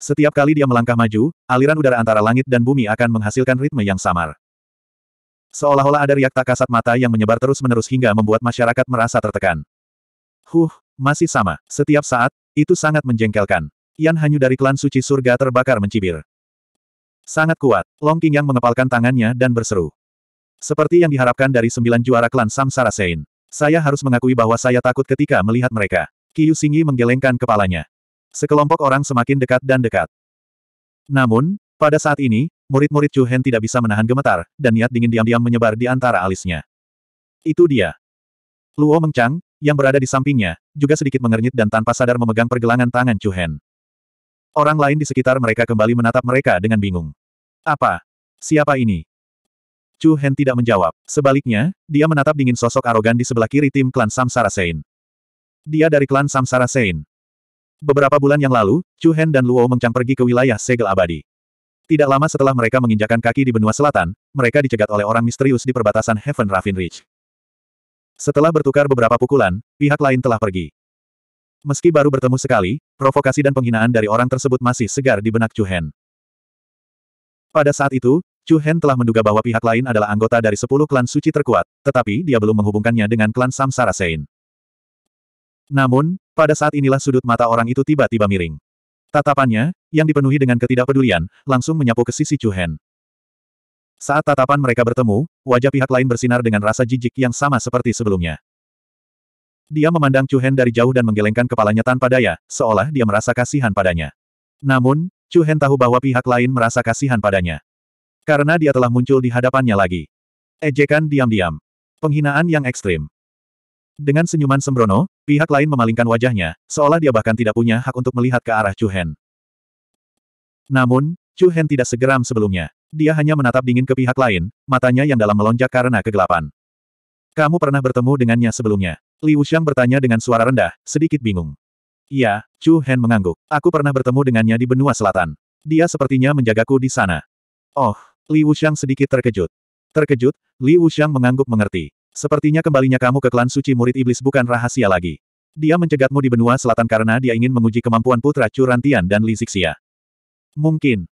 Setiap kali dia melangkah maju, aliran udara antara langit dan bumi akan menghasilkan ritme yang samar. Seolah-olah ada riak tak kasat mata yang menyebar terus-menerus hingga membuat masyarakat merasa tertekan. Huh, masih sama. Setiap saat, itu sangat menjengkelkan. Yan Hanyu dari klan suci surga terbakar mencibir. Sangat kuat, Long King yang mengepalkan tangannya dan berseru. Seperti yang diharapkan dari sembilan juara klan Samsara Sein. Saya harus mengakui bahwa saya takut ketika melihat mereka. Kiyu Singi menggelengkan kepalanya. Sekelompok orang semakin dekat dan dekat. Namun, pada saat ini, Murid-murid Chu Hen tidak bisa menahan gemetar, dan niat dingin diam-diam menyebar di antara alisnya. Itu dia. Luo Mengchang yang berada di sampingnya, juga sedikit mengernyit dan tanpa sadar memegang pergelangan tangan Chu Hen. Orang lain di sekitar mereka kembali menatap mereka dengan bingung. Apa? Siapa ini? Chu Hen tidak menjawab. Sebaliknya, dia menatap dingin sosok arogan di sebelah kiri tim klan Samsara Sein. Dia dari klan Samsara Sein. Beberapa bulan yang lalu, Chu Hen dan Luo Mengchang pergi ke wilayah Segel Abadi. Tidak lama setelah mereka menginjakan kaki di benua selatan, mereka dicegat oleh orang misterius di perbatasan Heaven Raven Ridge. Setelah bertukar beberapa pukulan, pihak lain telah pergi. Meski baru bertemu sekali, provokasi dan penghinaan dari orang tersebut masih segar di benak Chu Hen. Pada saat itu, Chu Hen telah menduga bahwa pihak lain adalah anggota dari sepuluh klan suci terkuat, tetapi dia belum menghubungkannya dengan klan Samsara Sein. Namun, pada saat inilah sudut mata orang itu tiba-tiba miring. Tatapannya, yang dipenuhi dengan ketidakpedulian, langsung menyapu ke sisi Hen. Saat tatapan mereka bertemu, wajah pihak lain bersinar dengan rasa jijik yang sama seperti sebelumnya. Dia memandang Hen dari jauh dan menggelengkan kepalanya tanpa daya, seolah dia merasa kasihan padanya. Namun, Hen tahu bahwa pihak lain merasa kasihan padanya. Karena dia telah muncul di hadapannya lagi. Ejekan diam-diam. Penghinaan yang ekstrim. Dengan senyuman sembrono, pihak lain memalingkan wajahnya, seolah dia bahkan tidak punya hak untuk melihat ke arah Chu Hen. Namun, Chu Hen tidak segeram sebelumnya. Dia hanya menatap dingin ke pihak lain, matanya yang dalam melonjak karena kegelapan. Kamu pernah bertemu dengannya sebelumnya? Li Wuxiang bertanya dengan suara rendah, sedikit bingung. Iya, Chu Hen mengangguk. Aku pernah bertemu dengannya di benua selatan. Dia sepertinya menjagaku di sana. Oh, Li Wuxiang sedikit terkejut. Terkejut, Li Wuxiang mengangguk mengerti. Sepertinya kembalinya kamu ke klan suci murid iblis bukan rahasia lagi. Dia mencegatmu di benua selatan karena dia ingin menguji kemampuan putra Curantian dan Li Mungkin.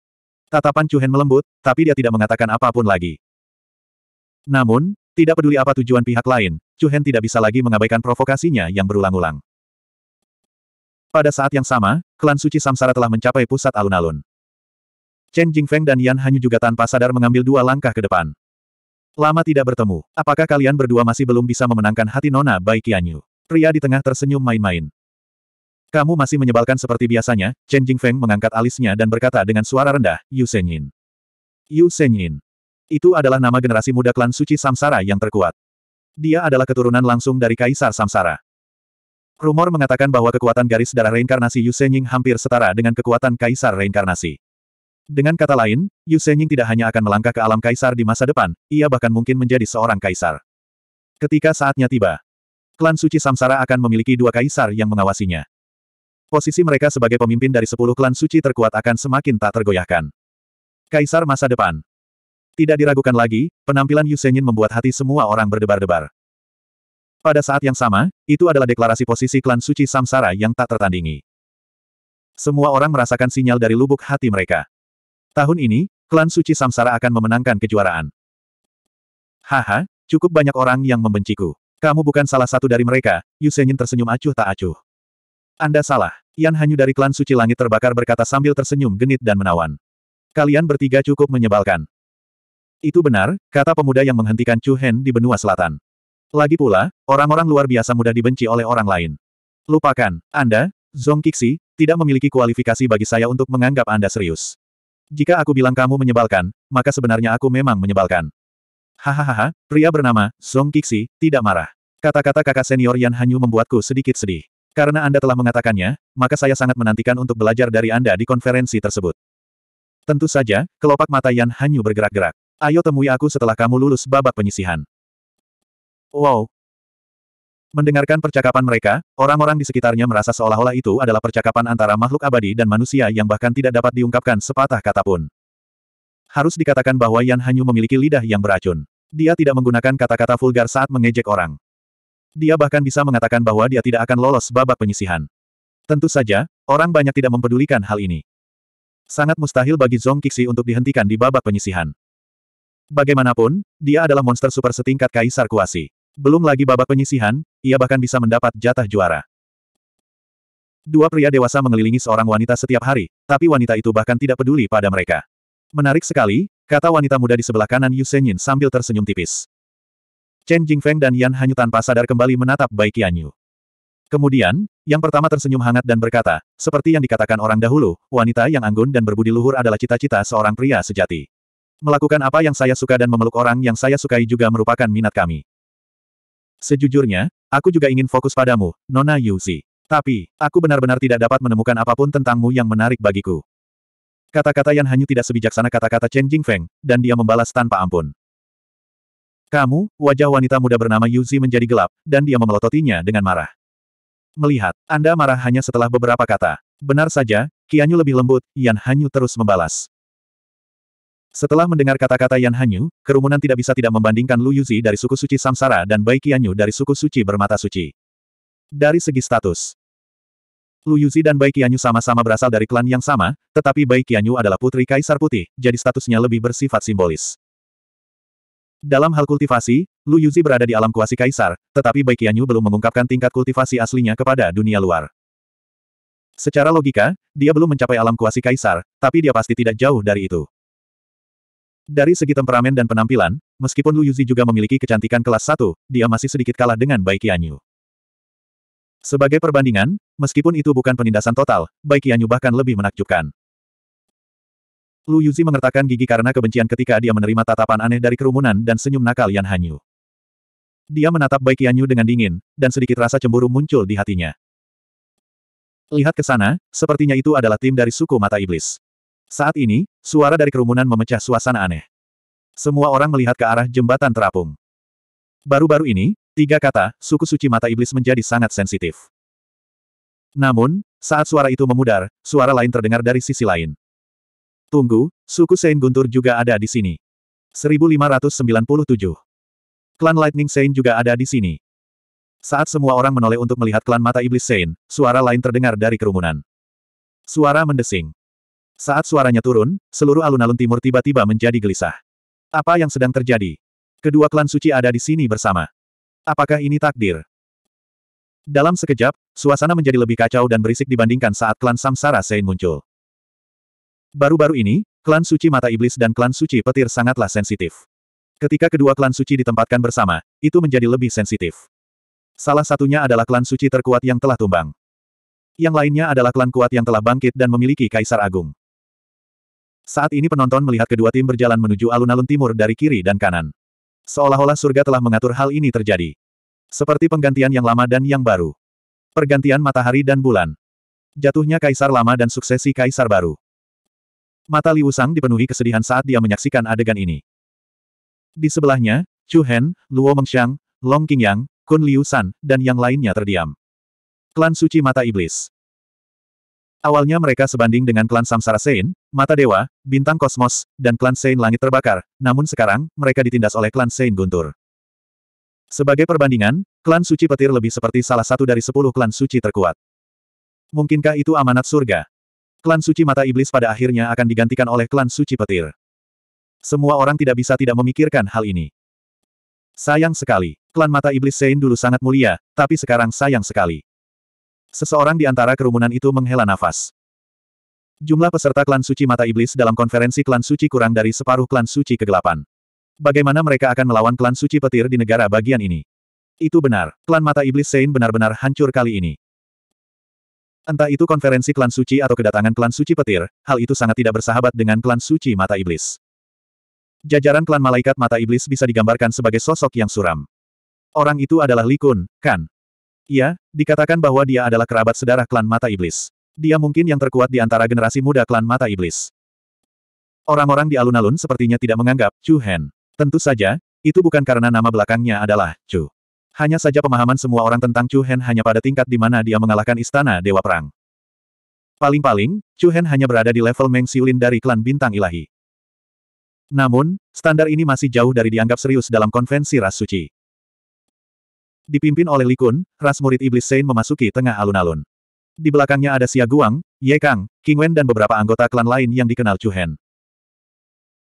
Tatapan Chuhen melembut, tapi dia tidak mengatakan apapun lagi. Namun, tidak peduli apa tujuan pihak lain, Chuhen tidak bisa lagi mengabaikan provokasinya yang berulang-ulang. Pada saat yang sama, klan suci Samsara telah mencapai pusat alun-alun. Chen Jingfeng dan Yan Hanyu juga tanpa sadar mengambil dua langkah ke depan. Lama tidak bertemu. Apakah kalian berdua masih belum bisa memenangkan hati Nona Bai Qianyu? Pria di tengah tersenyum main-main. Kamu masih menyebalkan seperti biasanya, Chen Jingfeng mengangkat alisnya dan berkata dengan suara rendah, Yu Senyin. Yu Senyin. Itu adalah nama generasi muda klan suci Samsara yang terkuat. Dia adalah keturunan langsung dari Kaisar Samsara. Rumor mengatakan bahwa kekuatan garis darah reinkarnasi Yu Senying hampir setara dengan kekuatan Kaisar Reinkarnasi. Dengan kata lain, Yu Senying tidak hanya akan melangkah ke alam kaisar di masa depan, ia bahkan mungkin menjadi seorang kaisar. Ketika saatnya tiba, klan suci Samsara akan memiliki dua kaisar yang mengawasinya. Posisi mereka sebagai pemimpin dari sepuluh klan suci terkuat akan semakin tak tergoyahkan. Kaisar masa depan. Tidak diragukan lagi, penampilan Yu Senying membuat hati semua orang berdebar-debar. Pada saat yang sama, itu adalah deklarasi posisi klan suci Samsara yang tak tertandingi. Semua orang merasakan sinyal dari lubuk hati mereka. Tahun ini, klan suci Samsara akan memenangkan kejuaraan. Haha, cukup banyak orang yang membenciku. Kamu bukan salah satu dari mereka, Yusenyin tersenyum acuh tak acuh. Anda salah. Yan Hanyu dari klan suci langit terbakar berkata sambil tersenyum genit dan menawan. Kalian bertiga cukup menyebalkan. Itu benar, kata pemuda yang menghentikan Chu Hen di benua selatan. Lagi pula, orang-orang luar biasa mudah dibenci oleh orang lain. Lupakan, Anda, Zong Kixi, tidak memiliki kualifikasi bagi saya untuk menganggap Anda serius. Jika aku bilang kamu menyebalkan, maka sebenarnya aku memang menyebalkan. Hahaha, pria bernama, Song Kixi, tidak marah. Kata-kata kakak senior Yan Hanyu membuatku sedikit sedih. Karena Anda telah mengatakannya, maka saya sangat menantikan untuk belajar dari Anda di konferensi tersebut. Tentu saja, kelopak mata Yan Hanyu bergerak-gerak. Ayo temui aku setelah kamu lulus babak penyisihan. Wow, Mendengarkan percakapan mereka, orang-orang di sekitarnya merasa seolah-olah itu adalah percakapan antara makhluk abadi dan manusia yang bahkan tidak dapat diungkapkan sepatah kata pun. Harus dikatakan bahwa Yan Hanyu memiliki lidah yang beracun. Dia tidak menggunakan kata-kata vulgar saat mengejek orang. Dia bahkan bisa mengatakan bahwa dia tidak akan lolos babak penyisihan. Tentu saja, orang banyak tidak mempedulikan hal ini. Sangat mustahil bagi Zong Qixi untuk dihentikan di babak penyisihan. Bagaimanapun, dia adalah monster super setingkat Kaisar Kuasi. Belum lagi babak penyisihan, ia bahkan bisa mendapat jatah juara. Dua pria dewasa mengelilingi seorang wanita setiap hari, tapi wanita itu bahkan tidak peduli pada mereka. Menarik sekali, kata wanita muda di sebelah kanan Yu Senyin sambil tersenyum tipis. Chen Jingfeng dan Yan Hanyu tanpa sadar kembali menatap Bai Qianyu. Kemudian, yang pertama tersenyum hangat dan berkata, seperti yang dikatakan orang dahulu, wanita yang anggun dan berbudi luhur adalah cita-cita seorang pria sejati. Melakukan apa yang saya suka dan memeluk orang yang saya sukai juga merupakan minat kami. Sejujurnya, aku juga ingin fokus padamu, Nona Yuzi. Tapi, aku benar-benar tidak dapat menemukan apapun tentangmu yang menarik bagiku. Kata-kata Yan Hanyu tidak sebijaksana kata-kata Chen Jingfeng, dan dia membalas tanpa ampun. Kamu, wajah wanita muda bernama Yuzi menjadi gelap, dan dia memelototinya dengan marah. Melihat, Anda marah hanya setelah beberapa kata. Benar saja, kianyu lebih lembut, Yan Hanyu terus membalas. Setelah mendengar kata-kata Yan Hanyu, kerumunan tidak bisa tidak membandingkan Lu Yuzi dari suku suci Samsara dan Bai Qianyu dari suku suci bermata suci. Dari segi status, Lu Yuzi dan Bai Qianyu sama-sama berasal dari klan yang sama, tetapi Bai Qianyu adalah putri Kaisar Putih, jadi statusnya lebih bersifat simbolis. Dalam hal kultivasi, Lu Yuzi berada di alam kuasi Kaisar, tetapi Bai Qianyu belum mengungkapkan tingkat kultivasi aslinya kepada dunia luar. Secara logika, dia belum mencapai alam kuasi Kaisar, tapi dia pasti tidak jauh dari itu. Dari segi temperamen dan penampilan, meskipun Lu Yuzi juga memiliki kecantikan kelas 1, dia masih sedikit kalah dengan Bai Qianyu. Sebagai perbandingan, meskipun itu bukan penindasan total, Bai Qianyu bahkan lebih menakjubkan. Lu Yuzi mengertakkan gigi karena kebencian ketika dia menerima tatapan aneh dari kerumunan dan senyum nakal Yan Hanyu. Dia menatap Bai Qianyu dengan dingin, dan sedikit rasa cemburu muncul di hatinya. Lihat ke sana, sepertinya itu adalah tim dari suku mata iblis. Saat ini, Suara dari kerumunan memecah suasana aneh. Semua orang melihat ke arah jembatan terapung. Baru-baru ini, tiga kata, suku suci mata iblis menjadi sangat sensitif. Namun, saat suara itu memudar, suara lain terdengar dari sisi lain. Tunggu, suku Sein Guntur juga ada di sini. 1597. Klan Lightning Sein juga ada di sini. Saat semua orang menoleh untuk melihat klan mata iblis Sein, suara lain terdengar dari kerumunan. Suara mendesing. Saat suaranya turun, seluruh alun-alun timur tiba-tiba menjadi gelisah. Apa yang sedang terjadi? Kedua klan suci ada di sini bersama. Apakah ini takdir? Dalam sekejap, suasana menjadi lebih kacau dan berisik dibandingkan saat klan Samsara Sein muncul. Baru-baru ini, klan suci mata iblis dan klan suci petir sangatlah sensitif. Ketika kedua klan suci ditempatkan bersama, itu menjadi lebih sensitif. Salah satunya adalah klan suci terkuat yang telah tumbang. Yang lainnya adalah klan kuat yang telah bangkit dan memiliki kaisar agung. Saat ini penonton melihat kedua tim berjalan menuju alun-alun timur dari kiri dan kanan. Seolah-olah surga telah mengatur hal ini terjadi. Seperti penggantian yang lama dan yang baru. Pergantian matahari dan bulan. Jatuhnya kaisar lama dan suksesi kaisar baru. Mata Liu Sang dipenuhi kesedihan saat dia menyaksikan adegan ini. Di sebelahnya, Chu Hen, Luo Mengxiang, Long Qingyang, Kun Liu San, dan yang lainnya terdiam. Klan suci mata iblis. Awalnya mereka sebanding dengan klan Samsara Sein, Mata Dewa, Bintang Kosmos, dan klan Sein Langit Terbakar, namun sekarang, mereka ditindas oleh klan Sein Guntur. Sebagai perbandingan, klan suci petir lebih seperti salah satu dari sepuluh klan suci terkuat. Mungkinkah itu amanat surga? Klan suci mata iblis pada akhirnya akan digantikan oleh klan suci petir. Semua orang tidak bisa tidak memikirkan hal ini. Sayang sekali, klan mata iblis Sein dulu sangat mulia, tapi sekarang sayang sekali. Seseorang di antara kerumunan itu menghela nafas. Jumlah peserta klan suci mata iblis dalam konferensi klan suci kurang dari separuh klan suci kegelapan. Bagaimana mereka akan melawan klan suci petir di negara bagian ini? Itu benar, klan mata iblis Sein benar-benar hancur kali ini. Entah itu konferensi klan suci atau kedatangan klan suci petir, hal itu sangat tidak bersahabat dengan klan suci mata iblis. Jajaran klan malaikat mata iblis bisa digambarkan sebagai sosok yang suram. Orang itu adalah Likun, kan? Iya, dikatakan bahwa dia adalah kerabat sedarah klan Mata Iblis. Dia mungkin yang terkuat di antara generasi muda klan Mata Iblis. Orang-orang di alun-alun sepertinya tidak menganggap Chu Hen. Tentu saja, itu bukan karena nama belakangnya adalah Chu. Hanya saja pemahaman semua orang tentang Chu Hen hanya pada tingkat di mana dia mengalahkan istana Dewa Perang. Paling-paling, Chu Hen hanya berada di level Meng Xiulin dari klan Bintang Ilahi. Namun, standar ini masih jauh dari dianggap serius dalam konvensi ras suci. Dipimpin oleh Likun, ras murid iblis Sein memasuki tengah alun-alun. Di belakangnya ada Xia Guang, Ye Kang, King Wen dan beberapa anggota klan lain yang dikenal Chu Hen.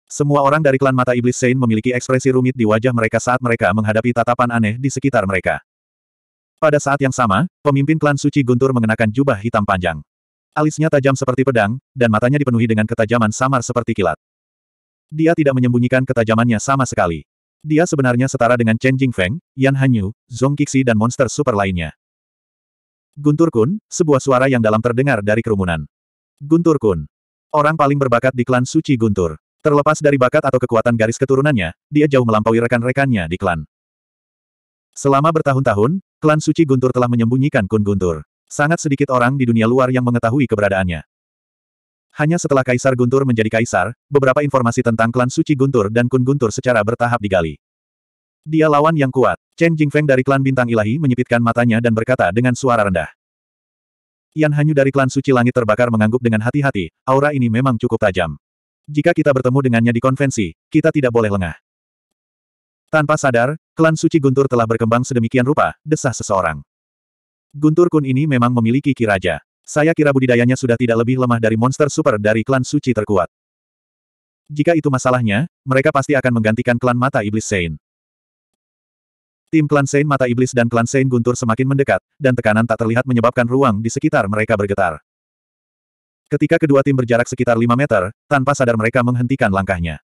Semua orang dari klan mata iblis Sein memiliki ekspresi rumit di wajah mereka saat mereka menghadapi tatapan aneh di sekitar mereka. Pada saat yang sama, pemimpin klan Suci Guntur mengenakan jubah hitam panjang. Alisnya tajam seperti pedang, dan matanya dipenuhi dengan ketajaman samar seperti kilat. Dia tidak menyembunyikan ketajamannya sama sekali. Dia sebenarnya setara dengan Chen Jingfeng, Yan Hanyu, Zhong Qixi dan monster super lainnya. Guntur Kun, sebuah suara yang dalam terdengar dari kerumunan. Guntur Kun. Orang paling berbakat di klan Suci Guntur. Terlepas dari bakat atau kekuatan garis keturunannya, dia jauh melampaui rekan-rekannya di klan. Selama bertahun-tahun, klan Suci Guntur telah menyembunyikan Kun Guntur. Sangat sedikit orang di dunia luar yang mengetahui keberadaannya. Hanya setelah Kaisar Guntur menjadi Kaisar, beberapa informasi tentang klan Suci Guntur dan Kun Guntur secara bertahap digali. Dia lawan yang kuat. Chen Jingfeng dari klan Bintang Ilahi menyipitkan matanya dan berkata dengan suara rendah. Yan Hanyu dari klan Suci Langit terbakar mengangguk dengan hati-hati, aura ini memang cukup tajam. Jika kita bertemu dengannya di konvensi, kita tidak boleh lengah. Tanpa sadar, klan Suci Guntur telah berkembang sedemikian rupa, desah seseorang. Guntur Kun ini memang memiliki kiraja. Saya kira budidayanya sudah tidak lebih lemah dari monster super dari klan suci terkuat. Jika itu masalahnya, mereka pasti akan menggantikan klan Mata Iblis Sein. Tim klan Sein Mata Iblis dan klan Sein Guntur semakin mendekat, dan tekanan tak terlihat menyebabkan ruang di sekitar mereka bergetar. Ketika kedua tim berjarak sekitar 5 meter, tanpa sadar mereka menghentikan langkahnya.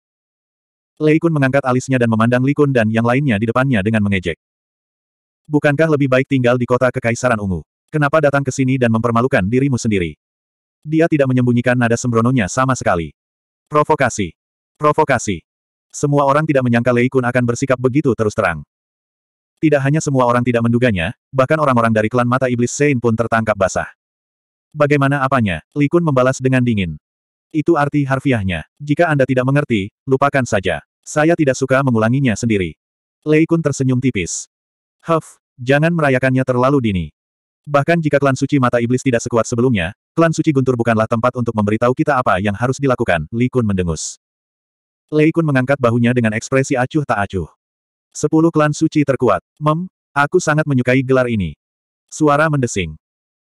Lei Kun mengangkat alisnya dan memandang Li Kun dan yang lainnya di depannya dengan mengejek. Bukankah lebih baik tinggal di kota Kekaisaran Ungu? Kenapa datang ke sini dan mempermalukan dirimu sendiri? Dia tidak menyembunyikan nada sembrononya sama sekali. Provokasi. Provokasi. Semua orang tidak menyangka Lei Kun akan bersikap begitu terus terang. Tidak hanya semua orang tidak menduganya, bahkan orang-orang dari klan mata iblis Sein pun tertangkap basah. Bagaimana apanya? Lei Kun membalas dengan dingin. Itu arti harfiahnya. Jika Anda tidak mengerti, lupakan saja. Saya tidak suka mengulanginya sendiri. Lei Kun tersenyum tipis. Huff, jangan merayakannya terlalu dini. Bahkan jika klan suci mata iblis tidak sekuat sebelumnya, klan suci guntur bukanlah tempat untuk memberitahu kita apa yang harus dilakukan, Li Kun mendengus. Lei Kun mengangkat bahunya dengan ekspresi acuh tak acuh. Sepuluh klan suci terkuat. Mem, aku sangat menyukai gelar ini. Suara mendesing.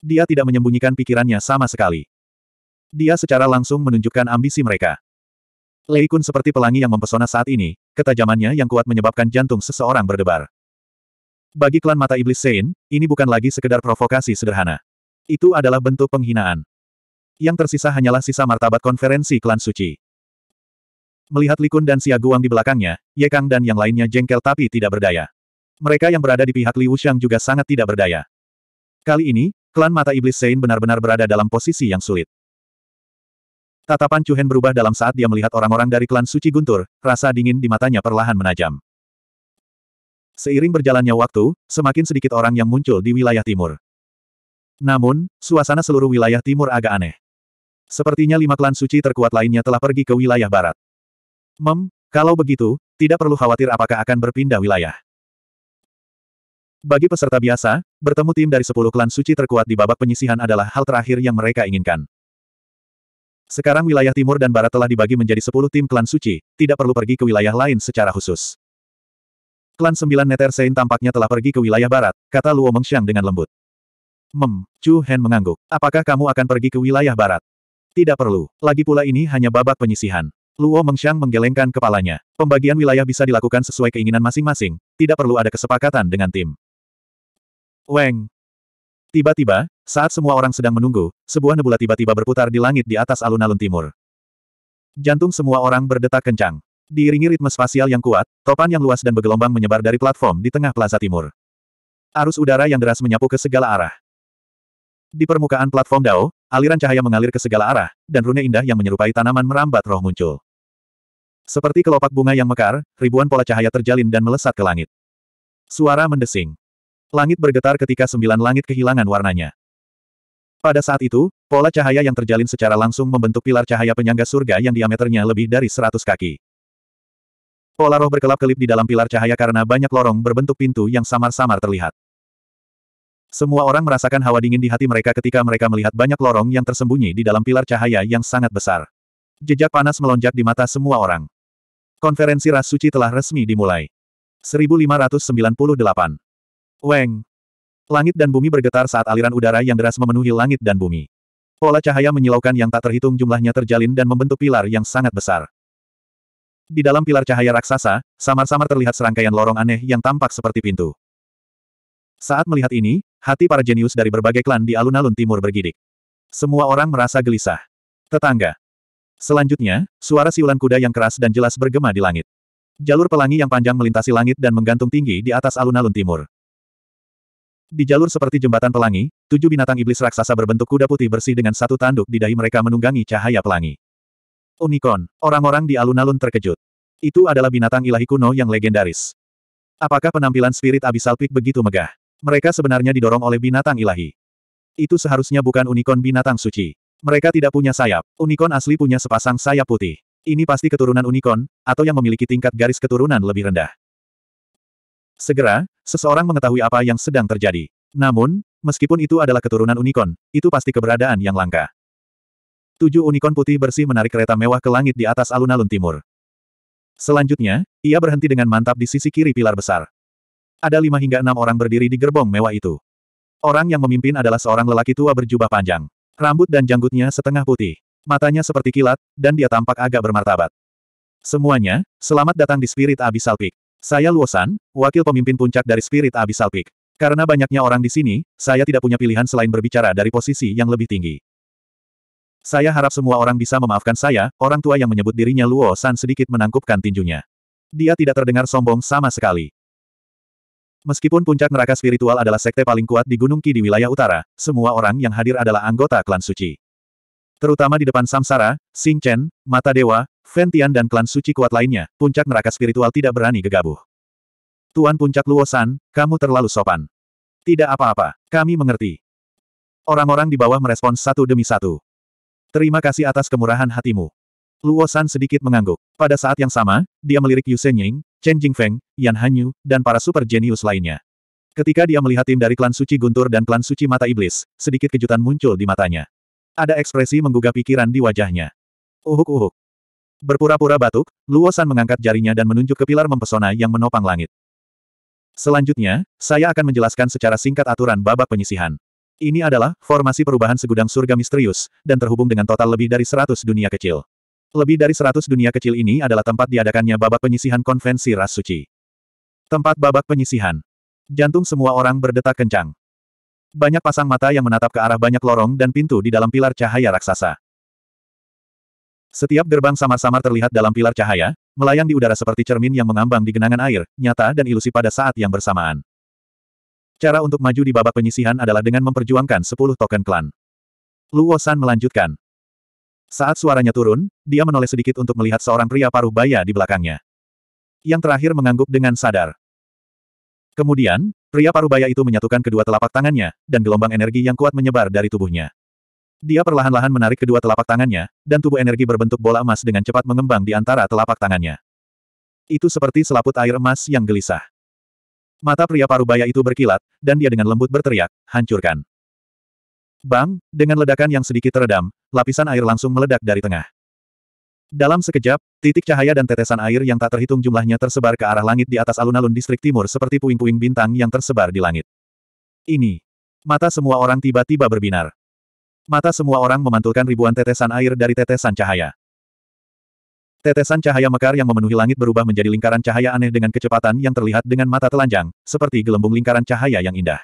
Dia tidak menyembunyikan pikirannya sama sekali. Dia secara langsung menunjukkan ambisi mereka. Lei Kun seperti pelangi yang mempesona saat ini, ketajamannya yang kuat menyebabkan jantung seseorang berdebar. Bagi klan mata iblis Sein, ini bukan lagi sekedar provokasi sederhana. Itu adalah bentuk penghinaan. Yang tersisa hanyalah sisa martabat konferensi klan suci. Melihat Likun dan Siaguang di belakangnya, Ye Kang dan yang lainnya jengkel tapi tidak berdaya. Mereka yang berada di pihak Liu Shang juga sangat tidak berdaya. Kali ini, klan mata iblis Sein benar-benar berada dalam posisi yang sulit. Tatapan Chu Hen berubah dalam saat dia melihat orang-orang dari klan suci guntur, rasa dingin di matanya perlahan menajam. Seiring berjalannya waktu, semakin sedikit orang yang muncul di wilayah timur. Namun, suasana seluruh wilayah timur agak aneh. Sepertinya lima klan suci terkuat lainnya telah pergi ke wilayah barat. Mem, kalau begitu, tidak perlu khawatir apakah akan berpindah wilayah. Bagi peserta biasa, bertemu tim dari sepuluh klan suci terkuat di babak penyisihan adalah hal terakhir yang mereka inginkan. Sekarang wilayah timur dan barat telah dibagi menjadi sepuluh tim klan suci, tidak perlu pergi ke wilayah lain secara khusus. Klan Sembilan Neter tampaknya telah pergi ke wilayah barat, kata Luo Mengxiang dengan lembut. Mem, Chu Hen mengangguk. Apakah kamu akan pergi ke wilayah barat? Tidak perlu. Lagi pula ini hanya babak penyisihan. Luo Mengxiang menggelengkan kepalanya. Pembagian wilayah bisa dilakukan sesuai keinginan masing-masing, tidak perlu ada kesepakatan dengan tim. Weng. Tiba-tiba, saat semua orang sedang menunggu, sebuah nebula tiba-tiba berputar di langit di atas alun-alun timur. Jantung semua orang berdetak kencang. Diiringi ritme spasial yang kuat, topan yang luas dan bergelombang menyebar dari platform di tengah plaza timur. Arus udara yang deras menyapu ke segala arah. Di permukaan platform Dao, aliran cahaya mengalir ke segala arah, dan rune indah yang menyerupai tanaman merambat roh muncul. Seperti kelopak bunga yang mekar, ribuan pola cahaya terjalin dan melesat ke langit. Suara mendesing. Langit bergetar ketika sembilan langit kehilangan warnanya. Pada saat itu, pola cahaya yang terjalin secara langsung membentuk pilar cahaya penyangga surga yang diameternya lebih dari seratus kaki. Pola roh berkelap-kelip di dalam pilar cahaya karena banyak lorong berbentuk pintu yang samar-samar terlihat. Semua orang merasakan hawa dingin di hati mereka ketika mereka melihat banyak lorong yang tersembunyi di dalam pilar cahaya yang sangat besar. Jejak panas melonjak di mata semua orang. Konferensi ras suci telah resmi dimulai. 1598. Weng. Langit dan bumi bergetar saat aliran udara yang deras memenuhi langit dan bumi. Pola cahaya menyilaukan yang tak terhitung jumlahnya terjalin dan membentuk pilar yang sangat besar. Di dalam pilar cahaya raksasa, samar-samar terlihat serangkaian lorong aneh yang tampak seperti pintu. Saat melihat ini, hati para jenius dari berbagai klan di alun-alun timur bergidik. Semua orang merasa gelisah. Tetangga. Selanjutnya, suara siulan kuda yang keras dan jelas bergema di langit. Jalur pelangi yang panjang melintasi langit dan menggantung tinggi di atas alun-alun timur. Di jalur seperti jembatan pelangi, tujuh binatang iblis raksasa berbentuk kuda putih bersih dengan satu tanduk di dahi mereka menunggangi cahaya pelangi. Unicorn. Orang-orang di alun-alun terkejut. Itu adalah binatang ilahi kuno yang legendaris. Apakah penampilan spirit abyssal peak begitu megah? Mereka sebenarnya didorong oleh binatang ilahi. Itu seharusnya bukan unicorn binatang suci. Mereka tidak punya sayap. Unicorn asli punya sepasang sayap putih. Ini pasti keturunan unicorn, atau yang memiliki tingkat garis keturunan lebih rendah. Segera, seseorang mengetahui apa yang sedang terjadi. Namun, meskipun itu adalah keturunan unicorn, itu pasti keberadaan yang langka. Tujuh unicorn putih bersih menarik kereta mewah ke langit di atas alun-alun timur. Selanjutnya, ia berhenti dengan mantap di sisi kiri pilar besar. Ada lima hingga enam orang berdiri di gerbong mewah itu. Orang yang memimpin adalah seorang lelaki tua berjubah panjang. Rambut dan janggutnya setengah putih. Matanya seperti kilat, dan dia tampak agak bermartabat. Semuanya, selamat datang di Spirit Abyssal Peak. Saya Luosan, wakil pemimpin puncak dari Spirit Abyssal Peak. Karena banyaknya orang di sini, saya tidak punya pilihan selain berbicara dari posisi yang lebih tinggi. Saya harap semua orang bisa memaafkan saya, orang tua yang menyebut dirinya Luo San sedikit menangkupkan tinjunya. Dia tidak terdengar sombong sama sekali. Meskipun puncak neraka spiritual adalah sekte paling kuat di Gunung Ki di wilayah utara, semua orang yang hadir adalah anggota klan suci. Terutama di depan Samsara, Sing Chen, Mata Dewa, Ventian dan klan suci kuat lainnya, puncak neraka spiritual tidak berani gegabah. Tuan puncak Luosan, kamu terlalu sopan. Tidak apa-apa, kami mengerti. Orang-orang di bawah merespons satu demi satu. Terima kasih atas kemurahan hatimu. Luo San sedikit mengangguk. Pada saat yang sama, dia melirik Yu Shenying, Chen Jingfeng, Yan Hanyu, dan para super jenius lainnya. Ketika dia melihat tim dari klan suci guntur dan klan suci mata iblis, sedikit kejutan muncul di matanya. Ada ekspresi menggugah pikiran di wajahnya. Uhuk-uhuk. Berpura-pura batuk, Luo San mengangkat jarinya dan menunjuk ke pilar mempesona yang menopang langit. Selanjutnya, saya akan menjelaskan secara singkat aturan babak penyisihan. Ini adalah formasi perubahan segudang surga misterius, dan terhubung dengan total lebih dari seratus dunia kecil. Lebih dari seratus dunia kecil ini adalah tempat diadakannya babak penyisihan konvensi ras suci. Tempat babak penyisihan. Jantung semua orang berdetak kencang. Banyak pasang mata yang menatap ke arah banyak lorong dan pintu di dalam pilar cahaya raksasa. Setiap gerbang samar-samar terlihat dalam pilar cahaya, melayang di udara seperti cermin yang mengambang di genangan air, nyata dan ilusi pada saat yang bersamaan. Cara untuk maju di babak penyisihan adalah dengan memperjuangkan 10 token klan. Luo San melanjutkan. Saat suaranya turun, dia menoleh sedikit untuk melihat seorang pria paruh baya di belakangnya. Yang terakhir mengangguk dengan sadar. Kemudian, pria paruh baya itu menyatukan kedua telapak tangannya, dan gelombang energi yang kuat menyebar dari tubuhnya. Dia perlahan-lahan menarik kedua telapak tangannya, dan tubuh energi berbentuk bola emas dengan cepat mengembang di antara telapak tangannya. Itu seperti selaput air emas yang gelisah. Mata pria parubaya itu berkilat, dan dia dengan lembut berteriak, hancurkan. Bang, dengan ledakan yang sedikit teredam, lapisan air langsung meledak dari tengah. Dalam sekejap, titik cahaya dan tetesan air yang tak terhitung jumlahnya tersebar ke arah langit di atas alun-alun distrik timur seperti puing-puing bintang yang tersebar di langit. Ini. Mata semua orang tiba-tiba berbinar. Mata semua orang memantulkan ribuan tetesan air dari tetesan cahaya. Tetesan cahaya mekar yang memenuhi langit berubah menjadi lingkaran cahaya aneh dengan kecepatan yang terlihat dengan mata telanjang, seperti gelembung lingkaran cahaya yang indah.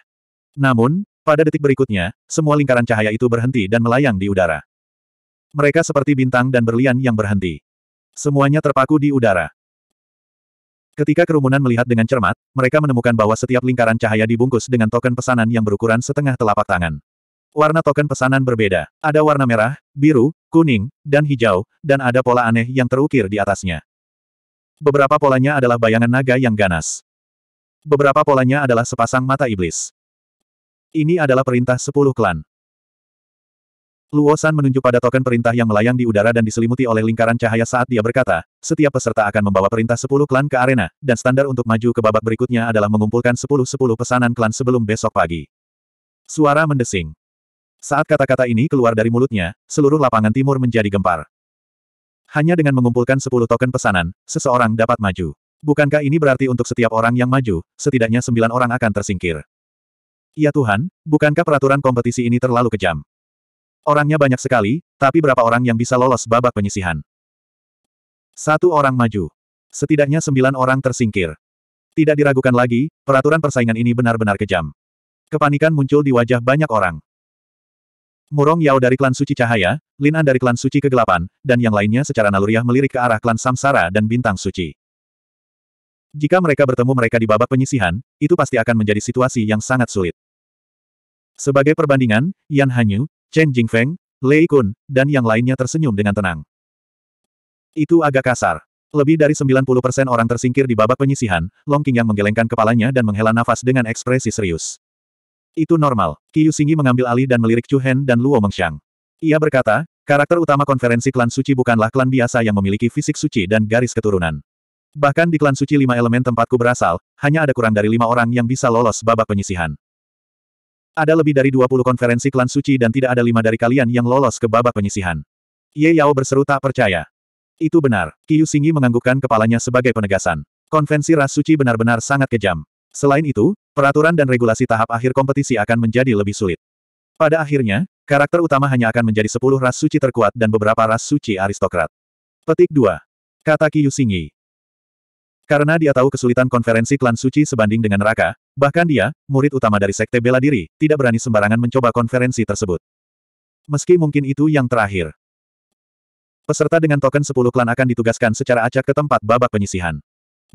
Namun, pada detik berikutnya, semua lingkaran cahaya itu berhenti dan melayang di udara. Mereka seperti bintang dan berlian yang berhenti. Semuanya terpaku di udara. Ketika kerumunan melihat dengan cermat, mereka menemukan bahwa setiap lingkaran cahaya dibungkus dengan token pesanan yang berukuran setengah telapak tangan. Warna token pesanan berbeda. Ada warna merah, biru, kuning, dan hijau, dan ada pola aneh yang terukir di atasnya. Beberapa polanya adalah bayangan naga yang ganas. Beberapa polanya adalah sepasang mata iblis. Ini adalah perintah sepuluh klan. Luosan menunjuk pada token perintah yang melayang di udara dan diselimuti oleh lingkaran cahaya saat dia berkata, setiap peserta akan membawa perintah sepuluh klan ke arena, dan standar untuk maju ke babak berikutnya adalah mengumpulkan sepuluh sepuluh pesanan klan sebelum besok pagi. Suara mendesing. Saat kata-kata ini keluar dari mulutnya, seluruh lapangan timur menjadi gempar. Hanya dengan mengumpulkan 10 token pesanan, seseorang dapat maju. Bukankah ini berarti untuk setiap orang yang maju, setidaknya 9 orang akan tersingkir? Ya Tuhan, bukankah peraturan kompetisi ini terlalu kejam? Orangnya banyak sekali, tapi berapa orang yang bisa lolos babak penyisihan? Satu orang maju. Setidaknya sembilan orang tersingkir. Tidak diragukan lagi, peraturan persaingan ini benar-benar kejam. Kepanikan muncul di wajah banyak orang. Murong Yao dari klan Suci Cahaya, Lin An dari klan Suci Kegelapan, dan yang lainnya secara naluriah melirik ke arah klan Samsara dan Bintang Suci. Jika mereka bertemu mereka di babak penyisihan, itu pasti akan menjadi situasi yang sangat sulit. Sebagai perbandingan, Yan Hanyu, Chen Jingfeng, Lei Kun, dan yang lainnya tersenyum dengan tenang. Itu agak kasar. Lebih dari 90% orang tersingkir di babak penyisihan, Long Qing yang menggelengkan kepalanya dan menghela nafas dengan ekspresi serius. Itu normal. Qiu Xingyi mengambil alih dan melirik Chu Hen dan Luo Mengxiang. Ia berkata, karakter utama konferensi klan suci bukanlah klan biasa yang memiliki fisik suci dan garis keturunan. Bahkan di klan suci lima elemen tempatku berasal, hanya ada kurang dari lima orang yang bisa lolos babak penyisihan. Ada lebih dari 20 konferensi klan suci dan tidak ada lima dari kalian yang lolos ke babak penyisihan. Ye Yao berseru tak percaya. Itu benar, Qiu Xingyi menganggukkan kepalanya sebagai penegasan. Konvensi ras suci benar-benar sangat kejam. Selain itu, peraturan dan regulasi tahap akhir kompetisi akan menjadi lebih sulit. Pada akhirnya, karakter utama hanya akan menjadi sepuluh ras suci terkuat dan beberapa ras suci aristokrat. Petik 2. Kata Kiyu Singyi. Karena dia tahu kesulitan konferensi klan suci sebanding dengan neraka, bahkan dia, murid utama dari sekte bela diri, tidak berani sembarangan mencoba konferensi tersebut. Meski mungkin itu yang terakhir. Peserta dengan token 10 klan akan ditugaskan secara acak ke tempat babak penyisihan.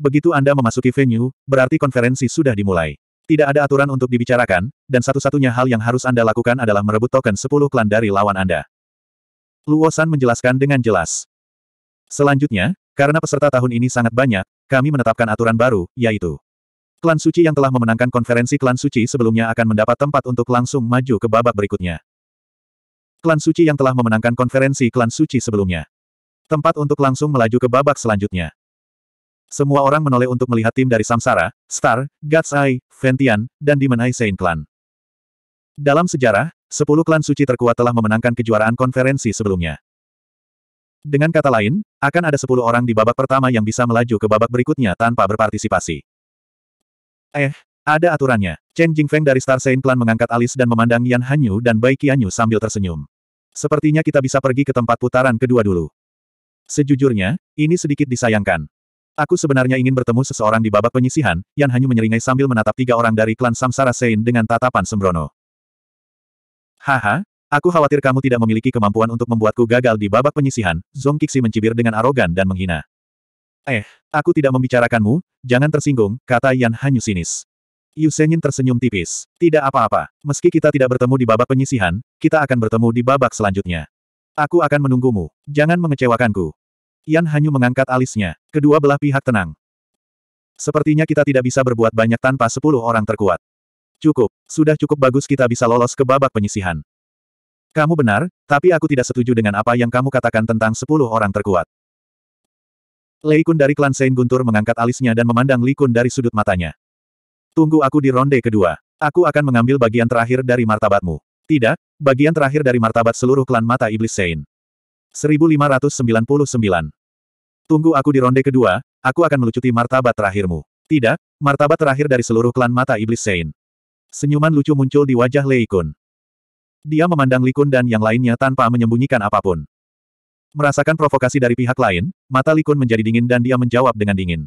Begitu Anda memasuki venue, berarti konferensi sudah dimulai. Tidak ada aturan untuk dibicarakan, dan satu-satunya hal yang harus Anda lakukan adalah merebut token 10 klan dari lawan Anda. Luosan menjelaskan dengan jelas. Selanjutnya, karena peserta tahun ini sangat banyak, kami menetapkan aturan baru, yaitu Klan Suci yang telah memenangkan konferensi Klan Suci sebelumnya akan mendapat tempat untuk langsung maju ke babak berikutnya. Klan Suci yang telah memenangkan konferensi Klan Suci sebelumnya. Tempat untuk langsung melaju ke babak selanjutnya. Semua orang menoleh untuk melihat tim dari Samsara, Star, God's Eye, Ventian, dan Demon Eye Saint Clan. Dalam sejarah, sepuluh klan suci terkuat telah memenangkan kejuaraan konferensi sebelumnya. Dengan kata lain, akan ada sepuluh orang di babak pertama yang bisa melaju ke babak berikutnya tanpa berpartisipasi. Eh, ada aturannya. Chen Jingfeng dari Star Saint Clan mengangkat alis dan memandang Yan Hanyu dan Bai Qianyu sambil tersenyum. Sepertinya kita bisa pergi ke tempat putaran kedua dulu. Sejujurnya, ini sedikit disayangkan. Aku sebenarnya ingin bertemu seseorang di babak penyisihan, Yan hanya menyeringai sambil menatap tiga orang dari klan Samsara Sein dengan tatapan sembrono. Haha, aku khawatir kamu tidak memiliki kemampuan untuk membuatku gagal di babak penyisihan, Zong Qixi mencibir dengan arogan dan menghina. Eh, aku tidak membicarakanmu, jangan tersinggung, kata Yan Hanyu sinis. Yu Senyin tersenyum tipis. Tidak apa-apa, meski kita tidak bertemu di babak penyisihan, kita akan bertemu di babak selanjutnya. Aku akan menunggumu, jangan mengecewakanku. Yan hanya mengangkat alisnya. Kedua belah pihak tenang. Sepertinya kita tidak bisa berbuat banyak tanpa sepuluh orang terkuat. Cukup, sudah cukup bagus kita bisa lolos ke babak penyisihan. Kamu benar, tapi aku tidak setuju dengan apa yang kamu katakan tentang sepuluh orang terkuat. Lei Kun dari klan Sein Guntur mengangkat alisnya dan memandang Li Kun dari sudut matanya. Tunggu aku di ronde kedua. Aku akan mengambil bagian terakhir dari martabatmu. Tidak, bagian terakhir dari martabat seluruh klan mata iblis Sein. 1599. Tunggu aku di ronde kedua, aku akan melucuti martabat terakhirmu. Tidak, martabat terakhir dari seluruh klan mata iblis Sein. Senyuman lucu muncul di wajah Lei Kun. Dia memandang Li Kun dan yang lainnya tanpa menyembunyikan apapun. Merasakan provokasi dari pihak lain, mata Li Kun menjadi dingin dan dia menjawab dengan dingin.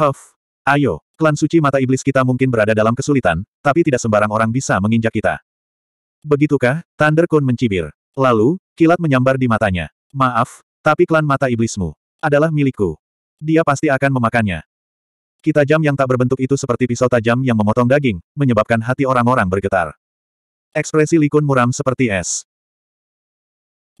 Huff, ayo, klan suci mata iblis kita mungkin berada dalam kesulitan, tapi tidak sembarang orang bisa menginjak kita. Begitukah, Thunder Kun mencibir. Lalu, kilat menyambar di matanya. Maaf, tapi klan mata iblismu adalah milikku. Dia pasti akan memakannya. Kita jam yang tak berbentuk itu seperti pisau tajam yang memotong daging, menyebabkan hati orang-orang bergetar. Ekspresi Likun muram seperti es.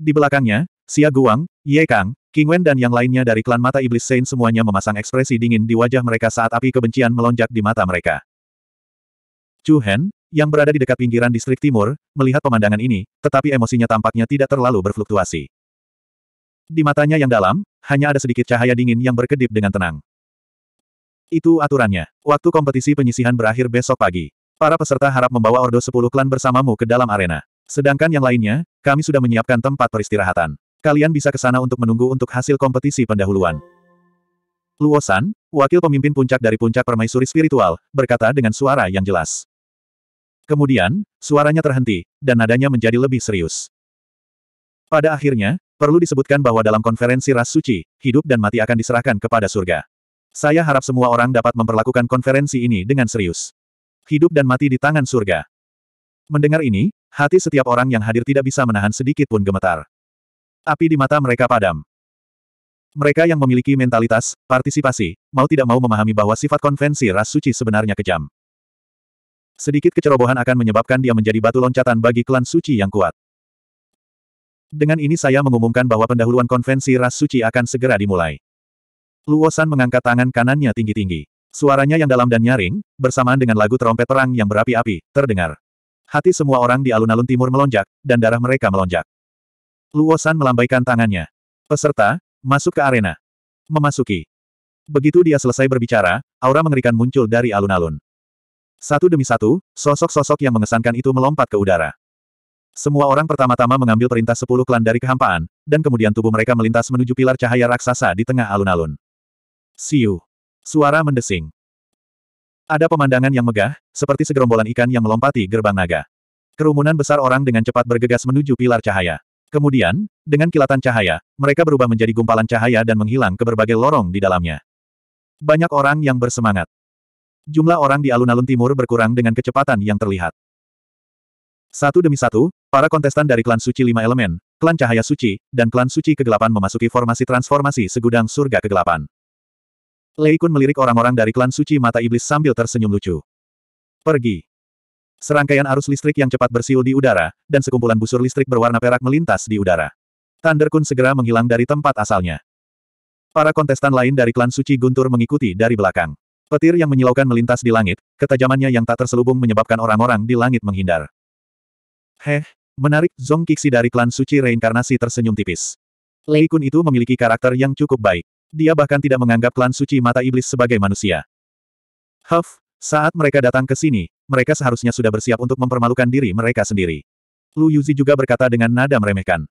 Di belakangnya, Xia Guang, Ye Kang, King Wen dan yang lainnya dari klan mata iblis Saint semuanya memasang ekspresi dingin di wajah mereka saat api kebencian melonjak di mata mereka. Chu Hen, yang berada di dekat pinggiran distrik timur, melihat pemandangan ini, tetapi emosinya tampaknya tidak terlalu berfluktuasi. Di matanya yang dalam, hanya ada sedikit cahaya dingin yang berkedip dengan tenang. Itu aturannya. Waktu kompetisi penyisihan berakhir besok pagi. Para peserta harap membawa ordo 10 klan bersamamu ke dalam arena. Sedangkan yang lainnya, kami sudah menyiapkan tempat peristirahatan. Kalian bisa ke sana untuk menunggu untuk hasil kompetisi pendahuluan. Luosan, wakil pemimpin puncak dari puncak permaisuri spiritual, berkata dengan suara yang jelas. Kemudian, suaranya terhenti, dan nadanya menjadi lebih serius. Pada akhirnya, Perlu disebutkan bahwa dalam konferensi ras suci, hidup dan mati akan diserahkan kepada surga. Saya harap semua orang dapat memperlakukan konferensi ini dengan serius. Hidup dan mati di tangan surga. Mendengar ini, hati setiap orang yang hadir tidak bisa menahan sedikit pun gemetar. Api di mata mereka padam. Mereka yang memiliki mentalitas, partisipasi, mau tidak mau memahami bahwa sifat konvensi ras suci sebenarnya kejam. Sedikit kecerobohan akan menyebabkan dia menjadi batu loncatan bagi klan suci yang kuat. Dengan ini saya mengumumkan bahwa pendahuluan konvensi ras suci akan segera dimulai. Luosan mengangkat tangan kanannya tinggi-tinggi. Suaranya yang dalam dan nyaring, bersamaan dengan lagu trompet perang yang berapi-api, terdengar. Hati semua orang di alun-alun timur melonjak, dan darah mereka melonjak. Luosan melambaikan tangannya. Peserta, masuk ke arena. Memasuki. Begitu dia selesai berbicara, aura mengerikan muncul dari alun-alun. Satu demi satu, sosok-sosok yang mengesankan itu melompat ke udara. Semua orang pertama-tama mengambil perintah sepuluh klan dari kehampaan, dan kemudian tubuh mereka melintas menuju pilar cahaya raksasa di tengah alun-alun. Siu. Suara mendesing. Ada pemandangan yang megah, seperti segerombolan ikan yang melompati gerbang naga. Kerumunan besar orang dengan cepat bergegas menuju pilar cahaya. Kemudian, dengan kilatan cahaya, mereka berubah menjadi gumpalan cahaya dan menghilang ke berbagai lorong di dalamnya. Banyak orang yang bersemangat. Jumlah orang di alun-alun timur berkurang dengan kecepatan yang terlihat. Satu demi satu, para kontestan dari klan suci lima elemen, klan cahaya suci, dan klan suci kegelapan memasuki formasi transformasi segudang surga kegelapan. Lei Kun melirik orang-orang dari klan suci mata iblis sambil tersenyum lucu. Pergi. Serangkaian arus listrik yang cepat bersiul di udara, dan sekumpulan busur listrik berwarna perak melintas di udara. Thunder Kun segera menghilang dari tempat asalnya. Para kontestan lain dari klan suci Guntur mengikuti dari belakang. Petir yang menyilaukan melintas di langit, ketajamannya yang tak terselubung menyebabkan orang-orang di langit menghindar. Heh, menarik, Zong Qixi dari klan suci reinkarnasi tersenyum tipis. Lei Kun itu memiliki karakter yang cukup baik. Dia bahkan tidak menganggap klan suci mata iblis sebagai manusia. Huff, saat mereka datang ke sini, mereka seharusnya sudah bersiap untuk mempermalukan diri mereka sendiri. Lu Yuzi juga berkata dengan nada meremehkan.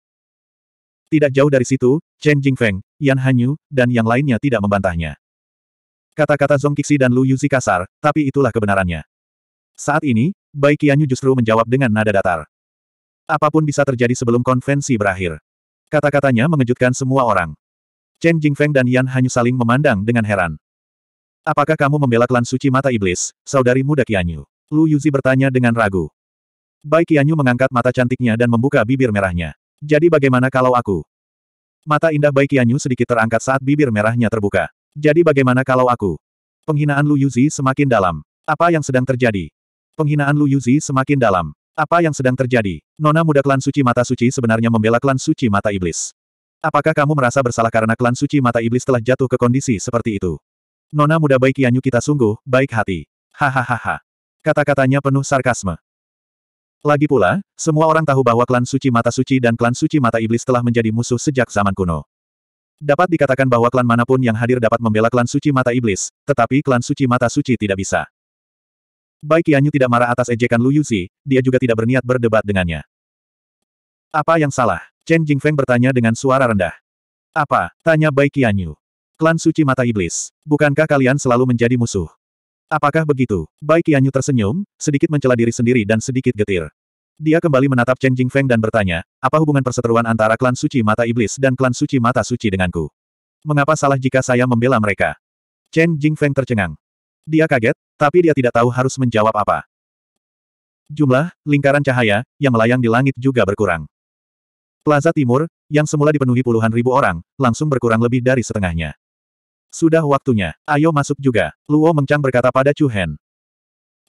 Tidak jauh dari situ, Chen Jingfeng, Yan Hanyu, dan yang lainnya tidak membantahnya. Kata-kata Zong Qixi dan Lu Yuzi kasar, tapi itulah kebenarannya. Saat ini, Bai Qianyu justru menjawab dengan nada datar. Apapun bisa terjadi sebelum konvensi berakhir. Kata-katanya mengejutkan semua orang. Chen Jingfeng dan Yan hanya saling memandang dengan heran. Apakah kamu membela klan suci mata iblis, saudari muda Qianyu? Lu Yuzi bertanya dengan ragu. Bai Qianyu mengangkat mata cantiknya dan membuka bibir merahnya. Jadi bagaimana kalau aku? Mata indah Bai Qianyu sedikit terangkat saat bibir merahnya terbuka. Jadi bagaimana kalau aku? Penghinaan Lu Yuzi semakin dalam. Apa yang sedang terjadi? Penghinaan Lu Yuzi semakin dalam. Apa yang sedang terjadi? Nona muda klan suci mata suci sebenarnya membela klan suci mata iblis. Apakah kamu merasa bersalah karena klan suci mata iblis telah jatuh ke kondisi seperti itu? Nona muda baik Yanyu kita sungguh, baik hati. Hahaha. Kata-katanya penuh sarkasme. Lagi pula, semua orang tahu bahwa klan suci mata suci dan klan suci mata iblis telah menjadi musuh sejak zaman kuno. Dapat dikatakan bahwa klan manapun yang hadir dapat membela klan suci mata iblis, tetapi klan suci mata suci tidak bisa. Baik Yanyu tidak marah atas ejekan Lu Yuzi, dia juga tidak berniat berdebat dengannya. Apa yang salah? Chen Jingfeng bertanya dengan suara rendah. Apa? Tanya Baik Qianyu. Klan suci mata iblis. Bukankah kalian selalu menjadi musuh? Apakah begitu? Baik Qianyu tersenyum, sedikit mencela diri sendiri dan sedikit getir. Dia kembali menatap Chen Jingfeng dan bertanya, apa hubungan perseteruan antara klan suci mata iblis dan klan suci mata suci denganku? Mengapa salah jika saya membela mereka? Chen Jingfeng tercengang. Dia kaget, tapi dia tidak tahu harus menjawab apa. Jumlah, lingkaran cahaya, yang melayang di langit juga berkurang. Plaza Timur, yang semula dipenuhi puluhan ribu orang, langsung berkurang lebih dari setengahnya. Sudah waktunya, ayo masuk juga, Luo Mengchang berkata pada Chu Hen.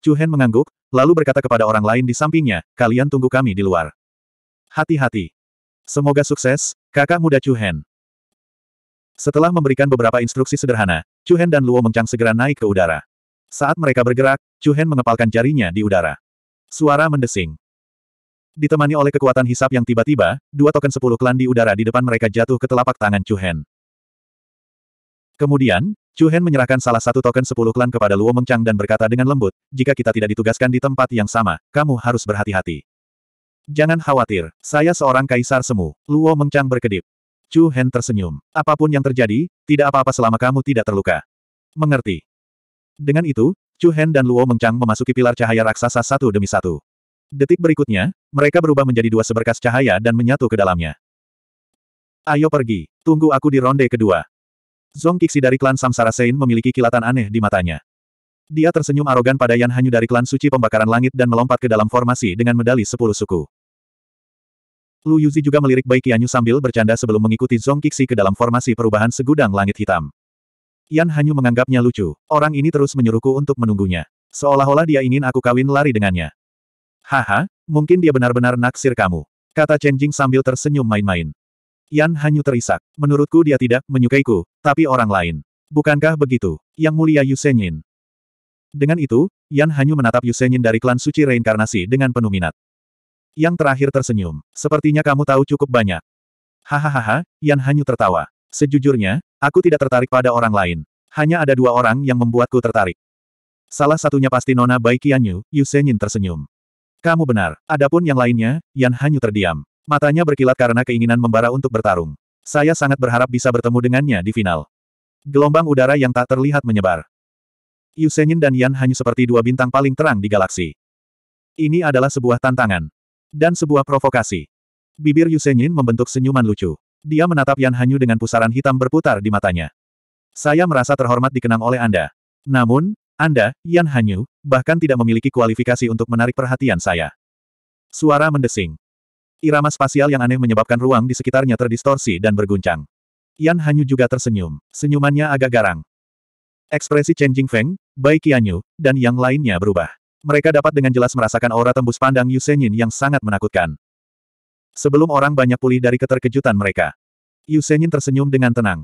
Chu Hen mengangguk, lalu berkata kepada orang lain di sampingnya, kalian tunggu kami di luar. Hati-hati. Semoga sukses, kakak muda Chu Hen. Setelah memberikan beberapa instruksi sederhana, Chuhen dan Luo Mengcang segera naik ke udara. Saat mereka bergerak, Chuhen mengepalkan jarinya di udara. Suara mendesing. Ditemani oleh kekuatan hisap yang tiba-tiba, dua token sepuluh klan di udara di depan mereka jatuh ke telapak tangan Chuhen. Kemudian, Chuhen menyerahkan salah satu token sepuluh klan kepada Luo Mengcang dan berkata dengan lembut, jika kita tidak ditugaskan di tempat yang sama, kamu harus berhati-hati. Jangan khawatir, saya seorang kaisar semu. Luo Mengcang berkedip. Chu Hen tersenyum. Apapun yang terjadi, tidak apa-apa selama kamu tidak terluka. Mengerti. Dengan itu, Chu Hen dan Luo Mengchang memasuki pilar cahaya raksasa satu demi satu. Detik berikutnya, mereka berubah menjadi dua seberkas cahaya dan menyatu ke dalamnya. Ayo pergi, tunggu aku di ronde kedua. Zong Qixi dari klan Samsara Sein memiliki kilatan aneh di matanya. Dia tersenyum arogan pada Yan Hanyu dari klan suci pembakaran langit dan melompat ke dalam formasi dengan medali sepuluh suku. Lu Yuzi juga melirik Bai Qianyu sambil bercanda sebelum mengikuti Zong Qixi ke dalam formasi perubahan segudang langit hitam. Yan Hanyu menganggapnya lucu. Orang ini terus menyuruhku untuk menunggunya. Seolah-olah dia ingin aku kawin lari dengannya. Haha, mungkin dia benar-benar naksir kamu. Kata Chen Jing sambil tersenyum main-main. Yan Hanyu terisak. Menurutku dia tidak menyukaiku, tapi orang lain. Bukankah begitu? Yang mulia Yusenyin. Dengan itu, Yan Hanyu menatap Yusenyin dari klan suci reinkarnasi dengan penuh minat. Yang terakhir tersenyum. Sepertinya kamu tahu cukup banyak. Hahaha, Yan Hanyu tertawa. Sejujurnya, aku tidak tertarik pada orang lain. Hanya ada dua orang yang membuatku tertarik. Salah satunya pasti Nona Bai Qianyu, Yu Senyin tersenyum. Kamu benar. Adapun yang lainnya, Yan Hanyu terdiam. Matanya berkilat karena keinginan membara untuk bertarung. Saya sangat berharap bisa bertemu dengannya di final. Gelombang udara yang tak terlihat menyebar. Yu Senyin dan Yan Hanyu seperti dua bintang paling terang di galaksi. Ini adalah sebuah tantangan. Dan sebuah provokasi. Bibir Yusenyin membentuk senyuman lucu. Dia menatap Yan Hanyu dengan pusaran hitam berputar di matanya. Saya merasa terhormat dikenang oleh Anda. Namun, Anda, Yan Hanyu, bahkan tidak memiliki kualifikasi untuk menarik perhatian saya. Suara mendesing. Irama spasial yang aneh menyebabkan ruang di sekitarnya terdistorsi dan berguncang. Yan Hanyu juga tersenyum. Senyumannya agak garang. Ekspresi Chen Jingfeng, Bai Qianyu, dan yang lainnya berubah mereka dapat dengan jelas merasakan aura tembus pandang Yusenyin yang sangat menakutkan. Sebelum orang banyak pulih dari keterkejutan mereka. Yusenyin tersenyum dengan tenang.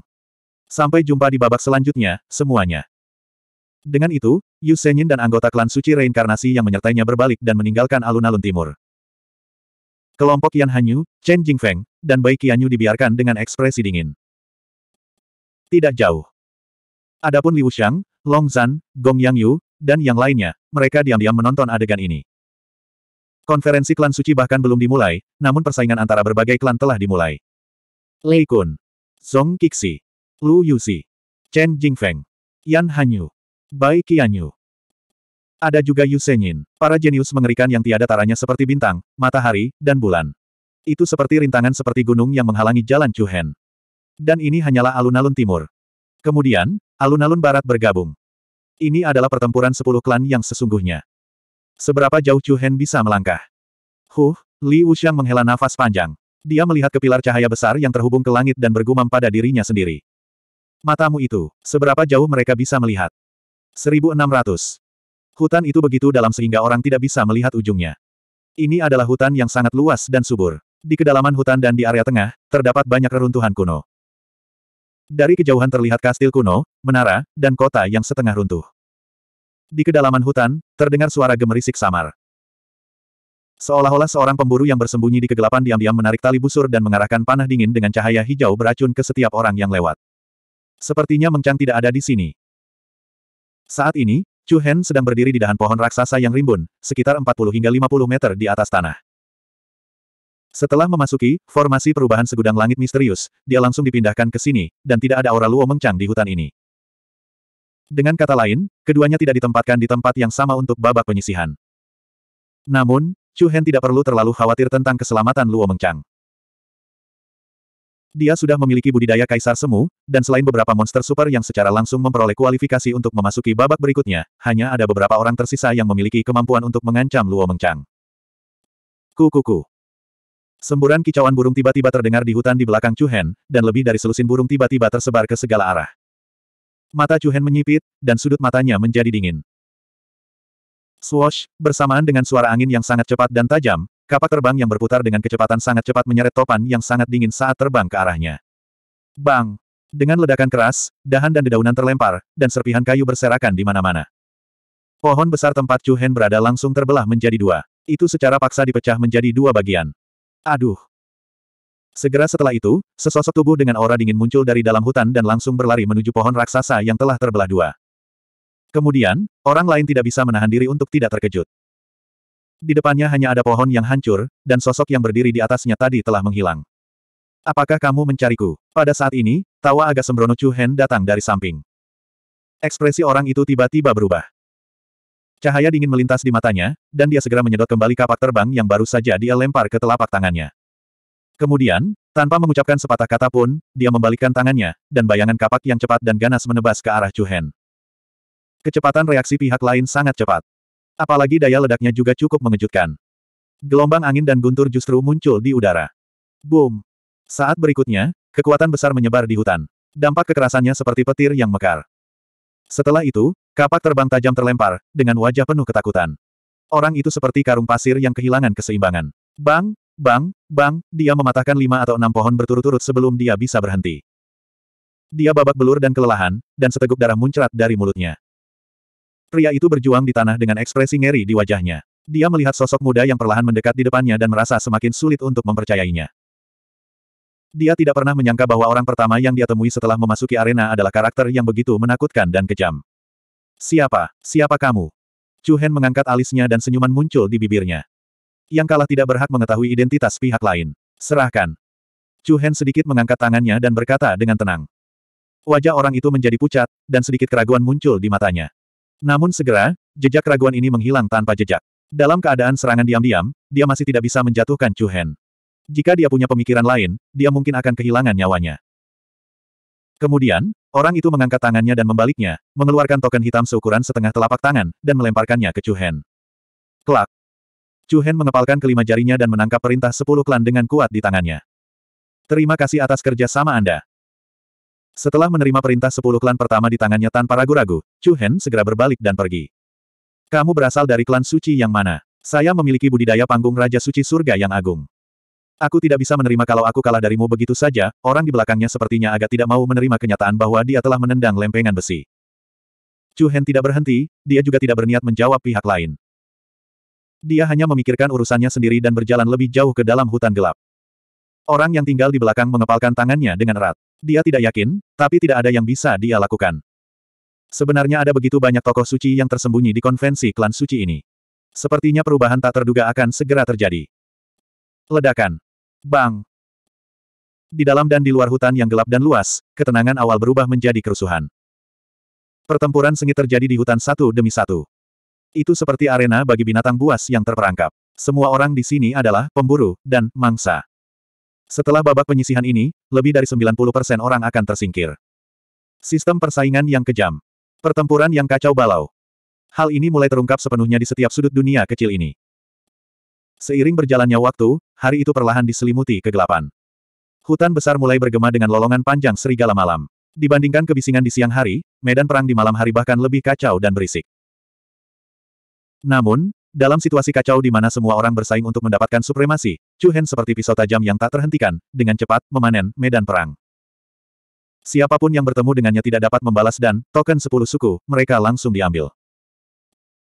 Sampai jumpa di babak selanjutnya, semuanya. Dengan itu, Yusenyin dan anggota klan suci reinkarnasi yang menyertainya berbalik dan meninggalkan alun-alun timur. Kelompok Yan Hanyu, Chen Jingfeng, dan Bai Qianyu dibiarkan dengan ekspresi dingin. Tidak jauh. Adapun Liu Xiang, Long Zan, Gong Yang Yu, dan yang lainnya, mereka diam-diam menonton adegan ini. Konferensi klan suci bahkan belum dimulai, namun persaingan antara berbagai klan telah dimulai. Lei Kun, Song Qixi, Lu Yuxi, Chen Jingfeng, Yan Hanyu, Bai Qianyu. Ada juga Yu Senyin, para jenius mengerikan yang tiada taranya seperti bintang, matahari, dan bulan. Itu seperti rintangan seperti gunung yang menghalangi jalan Chu Hen. Dan ini hanyalah alun-alun timur. Kemudian, alun-alun barat bergabung. Ini adalah pertempuran sepuluh klan yang sesungguhnya. Seberapa jauh Chu Hen bisa melangkah? Huh, Li Wuxiang menghela nafas panjang. Dia melihat ke pilar cahaya besar yang terhubung ke langit dan bergumam pada dirinya sendiri. Matamu itu, seberapa jauh mereka bisa melihat? 1600. Hutan itu begitu dalam sehingga orang tidak bisa melihat ujungnya. Ini adalah hutan yang sangat luas dan subur. Di kedalaman hutan dan di area tengah, terdapat banyak reruntuhan kuno. Dari kejauhan terlihat kastil kuno, menara, dan kota yang setengah runtuh. Di kedalaman hutan, terdengar suara gemerisik samar. Seolah-olah seorang pemburu yang bersembunyi di kegelapan diam-diam menarik tali busur dan mengarahkan panah dingin dengan cahaya hijau beracun ke setiap orang yang lewat. Sepertinya Mengchang tidak ada di sini. Saat ini, Chu Hen sedang berdiri di dahan pohon raksasa yang rimbun, sekitar 40 hingga 50 meter di atas tanah. Setelah memasuki formasi perubahan segudang langit misterius, dia langsung dipindahkan ke sini, dan tidak ada aura Luo Mengcang di hutan ini. Dengan kata lain, keduanya tidak ditempatkan di tempat yang sama untuk babak penyisihan. Namun, Chu Hen tidak perlu terlalu khawatir tentang keselamatan Luo Mengchang. Dia sudah memiliki budidaya kaisar semu, dan selain beberapa monster super yang secara langsung memperoleh kualifikasi untuk memasuki babak berikutnya, hanya ada beberapa orang tersisa yang memiliki kemampuan untuk mengancam Luo Mengchang. ku Kukuku. Semburan kicauan burung tiba-tiba terdengar di hutan di belakang Chu Hen, dan lebih dari selusin burung tiba-tiba tersebar ke segala arah. Mata Hen menyipit, dan sudut matanya menjadi dingin. Swoosh, bersamaan dengan suara angin yang sangat cepat dan tajam, kapak terbang yang berputar dengan kecepatan sangat cepat menyeret topan yang sangat dingin saat terbang ke arahnya. Bang! Dengan ledakan keras, dahan dan dedaunan terlempar, dan serpihan kayu berserakan di mana-mana. Pohon besar tempat Hen berada langsung terbelah menjadi dua. Itu secara paksa dipecah menjadi dua bagian. Aduh! Segera setelah itu, sesosok tubuh dengan aura dingin muncul dari dalam hutan dan langsung berlari menuju pohon raksasa yang telah terbelah dua. Kemudian, orang lain tidak bisa menahan diri untuk tidak terkejut. Di depannya hanya ada pohon yang hancur, dan sosok yang berdiri di atasnya tadi telah menghilang. Apakah kamu mencariku? Pada saat ini, tawa agak sembrono Chu Hen datang dari samping. Ekspresi orang itu tiba-tiba berubah. Cahaya dingin melintas di matanya, dan dia segera menyedot kembali kapak terbang yang baru saja dia lempar ke telapak tangannya. Kemudian, tanpa mengucapkan sepatah kata pun, dia membalikkan tangannya, dan bayangan kapak yang cepat dan ganas menebas ke arah Hen. Kecepatan reaksi pihak lain sangat cepat. Apalagi daya ledaknya juga cukup mengejutkan. Gelombang angin dan guntur justru muncul di udara. Boom! Saat berikutnya, kekuatan besar menyebar di hutan. Dampak kekerasannya seperti petir yang mekar. Setelah itu, kapak terbang tajam terlempar, dengan wajah penuh ketakutan. Orang itu seperti karung pasir yang kehilangan keseimbangan. Bang! Bang, bang, dia mematahkan lima atau enam pohon berturut-turut sebelum dia bisa berhenti. Dia babak belur dan kelelahan, dan seteguk darah muncrat dari mulutnya. Pria itu berjuang di tanah dengan ekspresi ngeri di wajahnya. Dia melihat sosok muda yang perlahan mendekat di depannya dan merasa semakin sulit untuk mempercayainya. Dia tidak pernah menyangka bahwa orang pertama yang dia temui setelah memasuki arena adalah karakter yang begitu menakutkan dan kejam. Siapa? Siapa kamu? Chu Hen mengangkat alisnya dan senyuman muncul di bibirnya. Yang kalah tidak berhak mengetahui identitas pihak lain. Serahkan. Chu Hen sedikit mengangkat tangannya dan berkata dengan tenang. Wajah orang itu menjadi pucat, dan sedikit keraguan muncul di matanya. Namun segera, jejak keraguan ini menghilang tanpa jejak. Dalam keadaan serangan diam-diam, dia masih tidak bisa menjatuhkan Chu Hen. Jika dia punya pemikiran lain, dia mungkin akan kehilangan nyawanya. Kemudian, orang itu mengangkat tangannya dan membaliknya, mengeluarkan token hitam seukuran setengah telapak tangan, dan melemparkannya ke Chu Hen. Klak, Chu Hen mengepalkan kelima jarinya dan menangkap perintah sepuluh klan dengan kuat di tangannya. Terima kasih atas kerja sama Anda. Setelah menerima perintah sepuluh klan pertama di tangannya tanpa ragu-ragu, Chu Hen segera berbalik dan pergi. Kamu berasal dari klan suci yang mana? Saya memiliki budidaya panggung Raja Suci Surga yang Agung. Aku tidak bisa menerima kalau aku kalah darimu begitu saja, orang di belakangnya sepertinya agak tidak mau menerima kenyataan bahwa dia telah menendang lempengan besi. Chu Hen tidak berhenti, dia juga tidak berniat menjawab pihak lain. Dia hanya memikirkan urusannya sendiri dan berjalan lebih jauh ke dalam hutan gelap. Orang yang tinggal di belakang mengepalkan tangannya dengan erat. Dia tidak yakin, tapi tidak ada yang bisa dia lakukan. Sebenarnya ada begitu banyak tokoh suci yang tersembunyi di konvensi klan suci ini. Sepertinya perubahan tak terduga akan segera terjadi. Ledakan. Bang. Di dalam dan di luar hutan yang gelap dan luas, ketenangan awal berubah menjadi kerusuhan. Pertempuran sengit terjadi di hutan satu demi satu. Itu seperti arena bagi binatang buas yang terperangkap. Semua orang di sini adalah pemburu dan mangsa. Setelah babak penyisihan ini, lebih dari 90% orang akan tersingkir. Sistem persaingan yang kejam. Pertempuran yang kacau balau. Hal ini mulai terungkap sepenuhnya di setiap sudut dunia kecil ini. Seiring berjalannya waktu, hari itu perlahan diselimuti kegelapan. Hutan besar mulai bergema dengan lolongan panjang serigala malam. Dibandingkan kebisingan di siang hari, medan perang di malam hari bahkan lebih kacau dan berisik. Namun, dalam situasi kacau di mana semua orang bersaing untuk mendapatkan supremasi, Chu Hen seperti pisau tajam yang tak terhentikan, dengan cepat memanen medan perang. Siapapun yang bertemu dengannya tidak dapat membalas dan token sepuluh suku, mereka langsung diambil.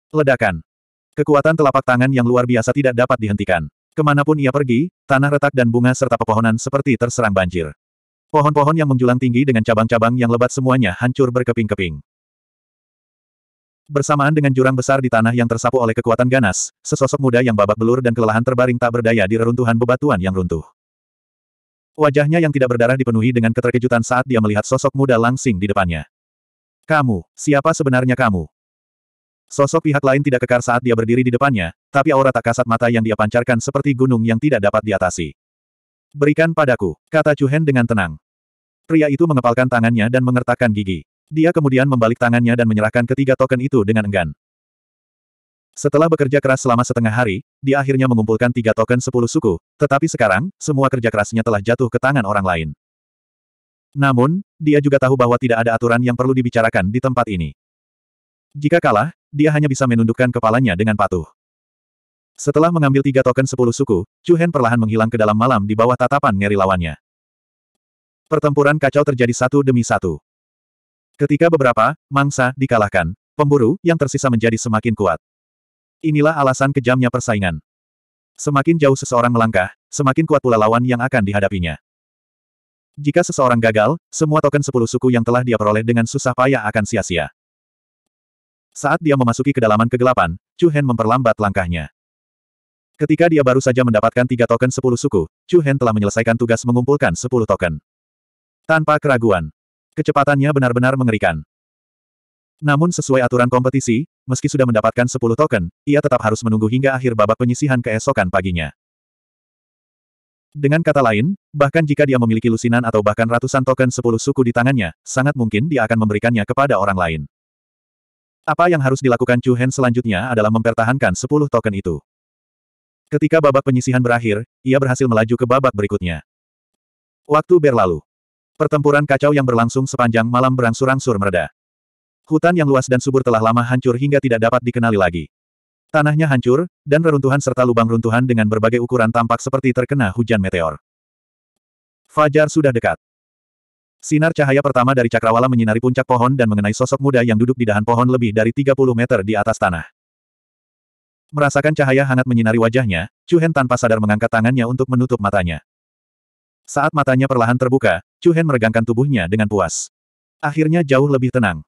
Ledakan. Kekuatan telapak tangan yang luar biasa tidak dapat dihentikan. Kemanapun ia pergi, tanah retak dan bunga serta pepohonan seperti terserang banjir. Pohon-pohon yang menjulang tinggi dengan cabang-cabang yang lebat semuanya hancur berkeping-keping. Bersamaan dengan jurang besar di tanah yang tersapu oleh kekuatan ganas, sesosok muda yang babak belur dan kelelahan terbaring tak berdaya di reruntuhan bebatuan yang runtuh. Wajahnya yang tidak berdarah dipenuhi dengan keterkejutan saat dia melihat sosok muda langsing di depannya. Kamu, siapa sebenarnya kamu? Sosok pihak lain tidak kekar saat dia berdiri di depannya, tapi aura tak kasat mata yang dia pancarkan seperti gunung yang tidak dapat diatasi. Berikan padaku, kata Hen dengan tenang. Pria itu mengepalkan tangannya dan mengertakkan gigi. Dia kemudian membalik tangannya dan menyerahkan ketiga token itu dengan enggan. Setelah bekerja keras selama setengah hari, dia akhirnya mengumpulkan tiga token sepuluh suku, tetapi sekarang, semua kerja kerasnya telah jatuh ke tangan orang lain. Namun, dia juga tahu bahwa tidak ada aturan yang perlu dibicarakan di tempat ini. Jika kalah, dia hanya bisa menundukkan kepalanya dengan patuh. Setelah mengambil tiga token sepuluh suku, Chu Hen perlahan menghilang ke dalam malam di bawah tatapan ngeri lawannya. Pertempuran kacau terjadi satu demi satu. Ketika beberapa mangsa dikalahkan, pemburu yang tersisa menjadi semakin kuat. Inilah alasan kejamnya persaingan. Semakin jauh seseorang melangkah, semakin kuat pula lawan yang akan dihadapinya. Jika seseorang gagal, semua token sepuluh suku yang telah dia peroleh dengan susah payah akan sia-sia. Saat dia memasuki kedalaman kegelapan, Chu Hen memperlambat langkahnya. Ketika dia baru saja mendapatkan tiga token sepuluh suku, Chu Hen telah menyelesaikan tugas mengumpulkan sepuluh token. Tanpa keraguan, Kecepatannya benar-benar mengerikan. Namun sesuai aturan kompetisi, meski sudah mendapatkan 10 token, ia tetap harus menunggu hingga akhir babak penyisihan keesokan paginya. Dengan kata lain, bahkan jika dia memiliki lusinan atau bahkan ratusan token 10 suku di tangannya, sangat mungkin dia akan memberikannya kepada orang lain. Apa yang harus dilakukan Chu Hen selanjutnya adalah mempertahankan 10 token itu. Ketika babak penyisihan berakhir, ia berhasil melaju ke babak berikutnya. Waktu berlalu. Pertempuran kacau yang berlangsung sepanjang malam berangsur-angsur mereda. Hutan yang luas dan subur telah lama hancur hingga tidak dapat dikenali lagi. Tanahnya hancur, dan reruntuhan serta lubang runtuhan dengan berbagai ukuran tampak seperti terkena hujan meteor. Fajar sudah dekat. Sinar cahaya pertama dari cakrawala menyinari puncak pohon dan mengenai sosok muda yang duduk di dahan pohon lebih dari 30 meter di atas tanah. Merasakan cahaya hangat menyinari wajahnya, Chu tanpa sadar mengangkat tangannya untuk menutup matanya. Saat matanya perlahan terbuka, Chu Hen meregangkan tubuhnya dengan puas. Akhirnya jauh lebih tenang.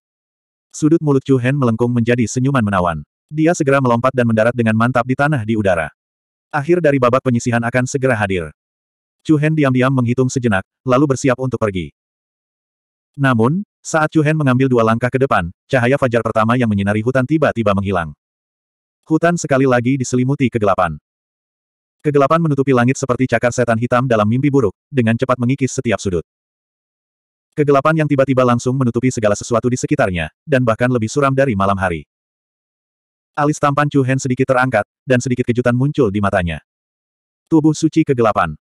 Sudut mulut Chu Hen melengkung menjadi senyuman menawan. Dia segera melompat dan mendarat dengan mantap di tanah di udara. Akhir dari babak penyisihan akan segera hadir. Chu Hen diam-diam menghitung sejenak, lalu bersiap untuk pergi. Namun, saat Chu Hen mengambil dua langkah ke depan, cahaya fajar pertama yang menyinari hutan tiba-tiba menghilang. Hutan sekali lagi diselimuti kegelapan. Kegelapan menutupi langit seperti cakar setan hitam dalam mimpi buruk, dengan cepat mengikis setiap sudut. Kegelapan yang tiba-tiba langsung menutupi segala sesuatu di sekitarnya, dan bahkan lebih suram dari malam hari. Alis tampan Chu Hen sedikit terangkat, dan sedikit kejutan muncul di matanya. Tubuh suci kegelapan.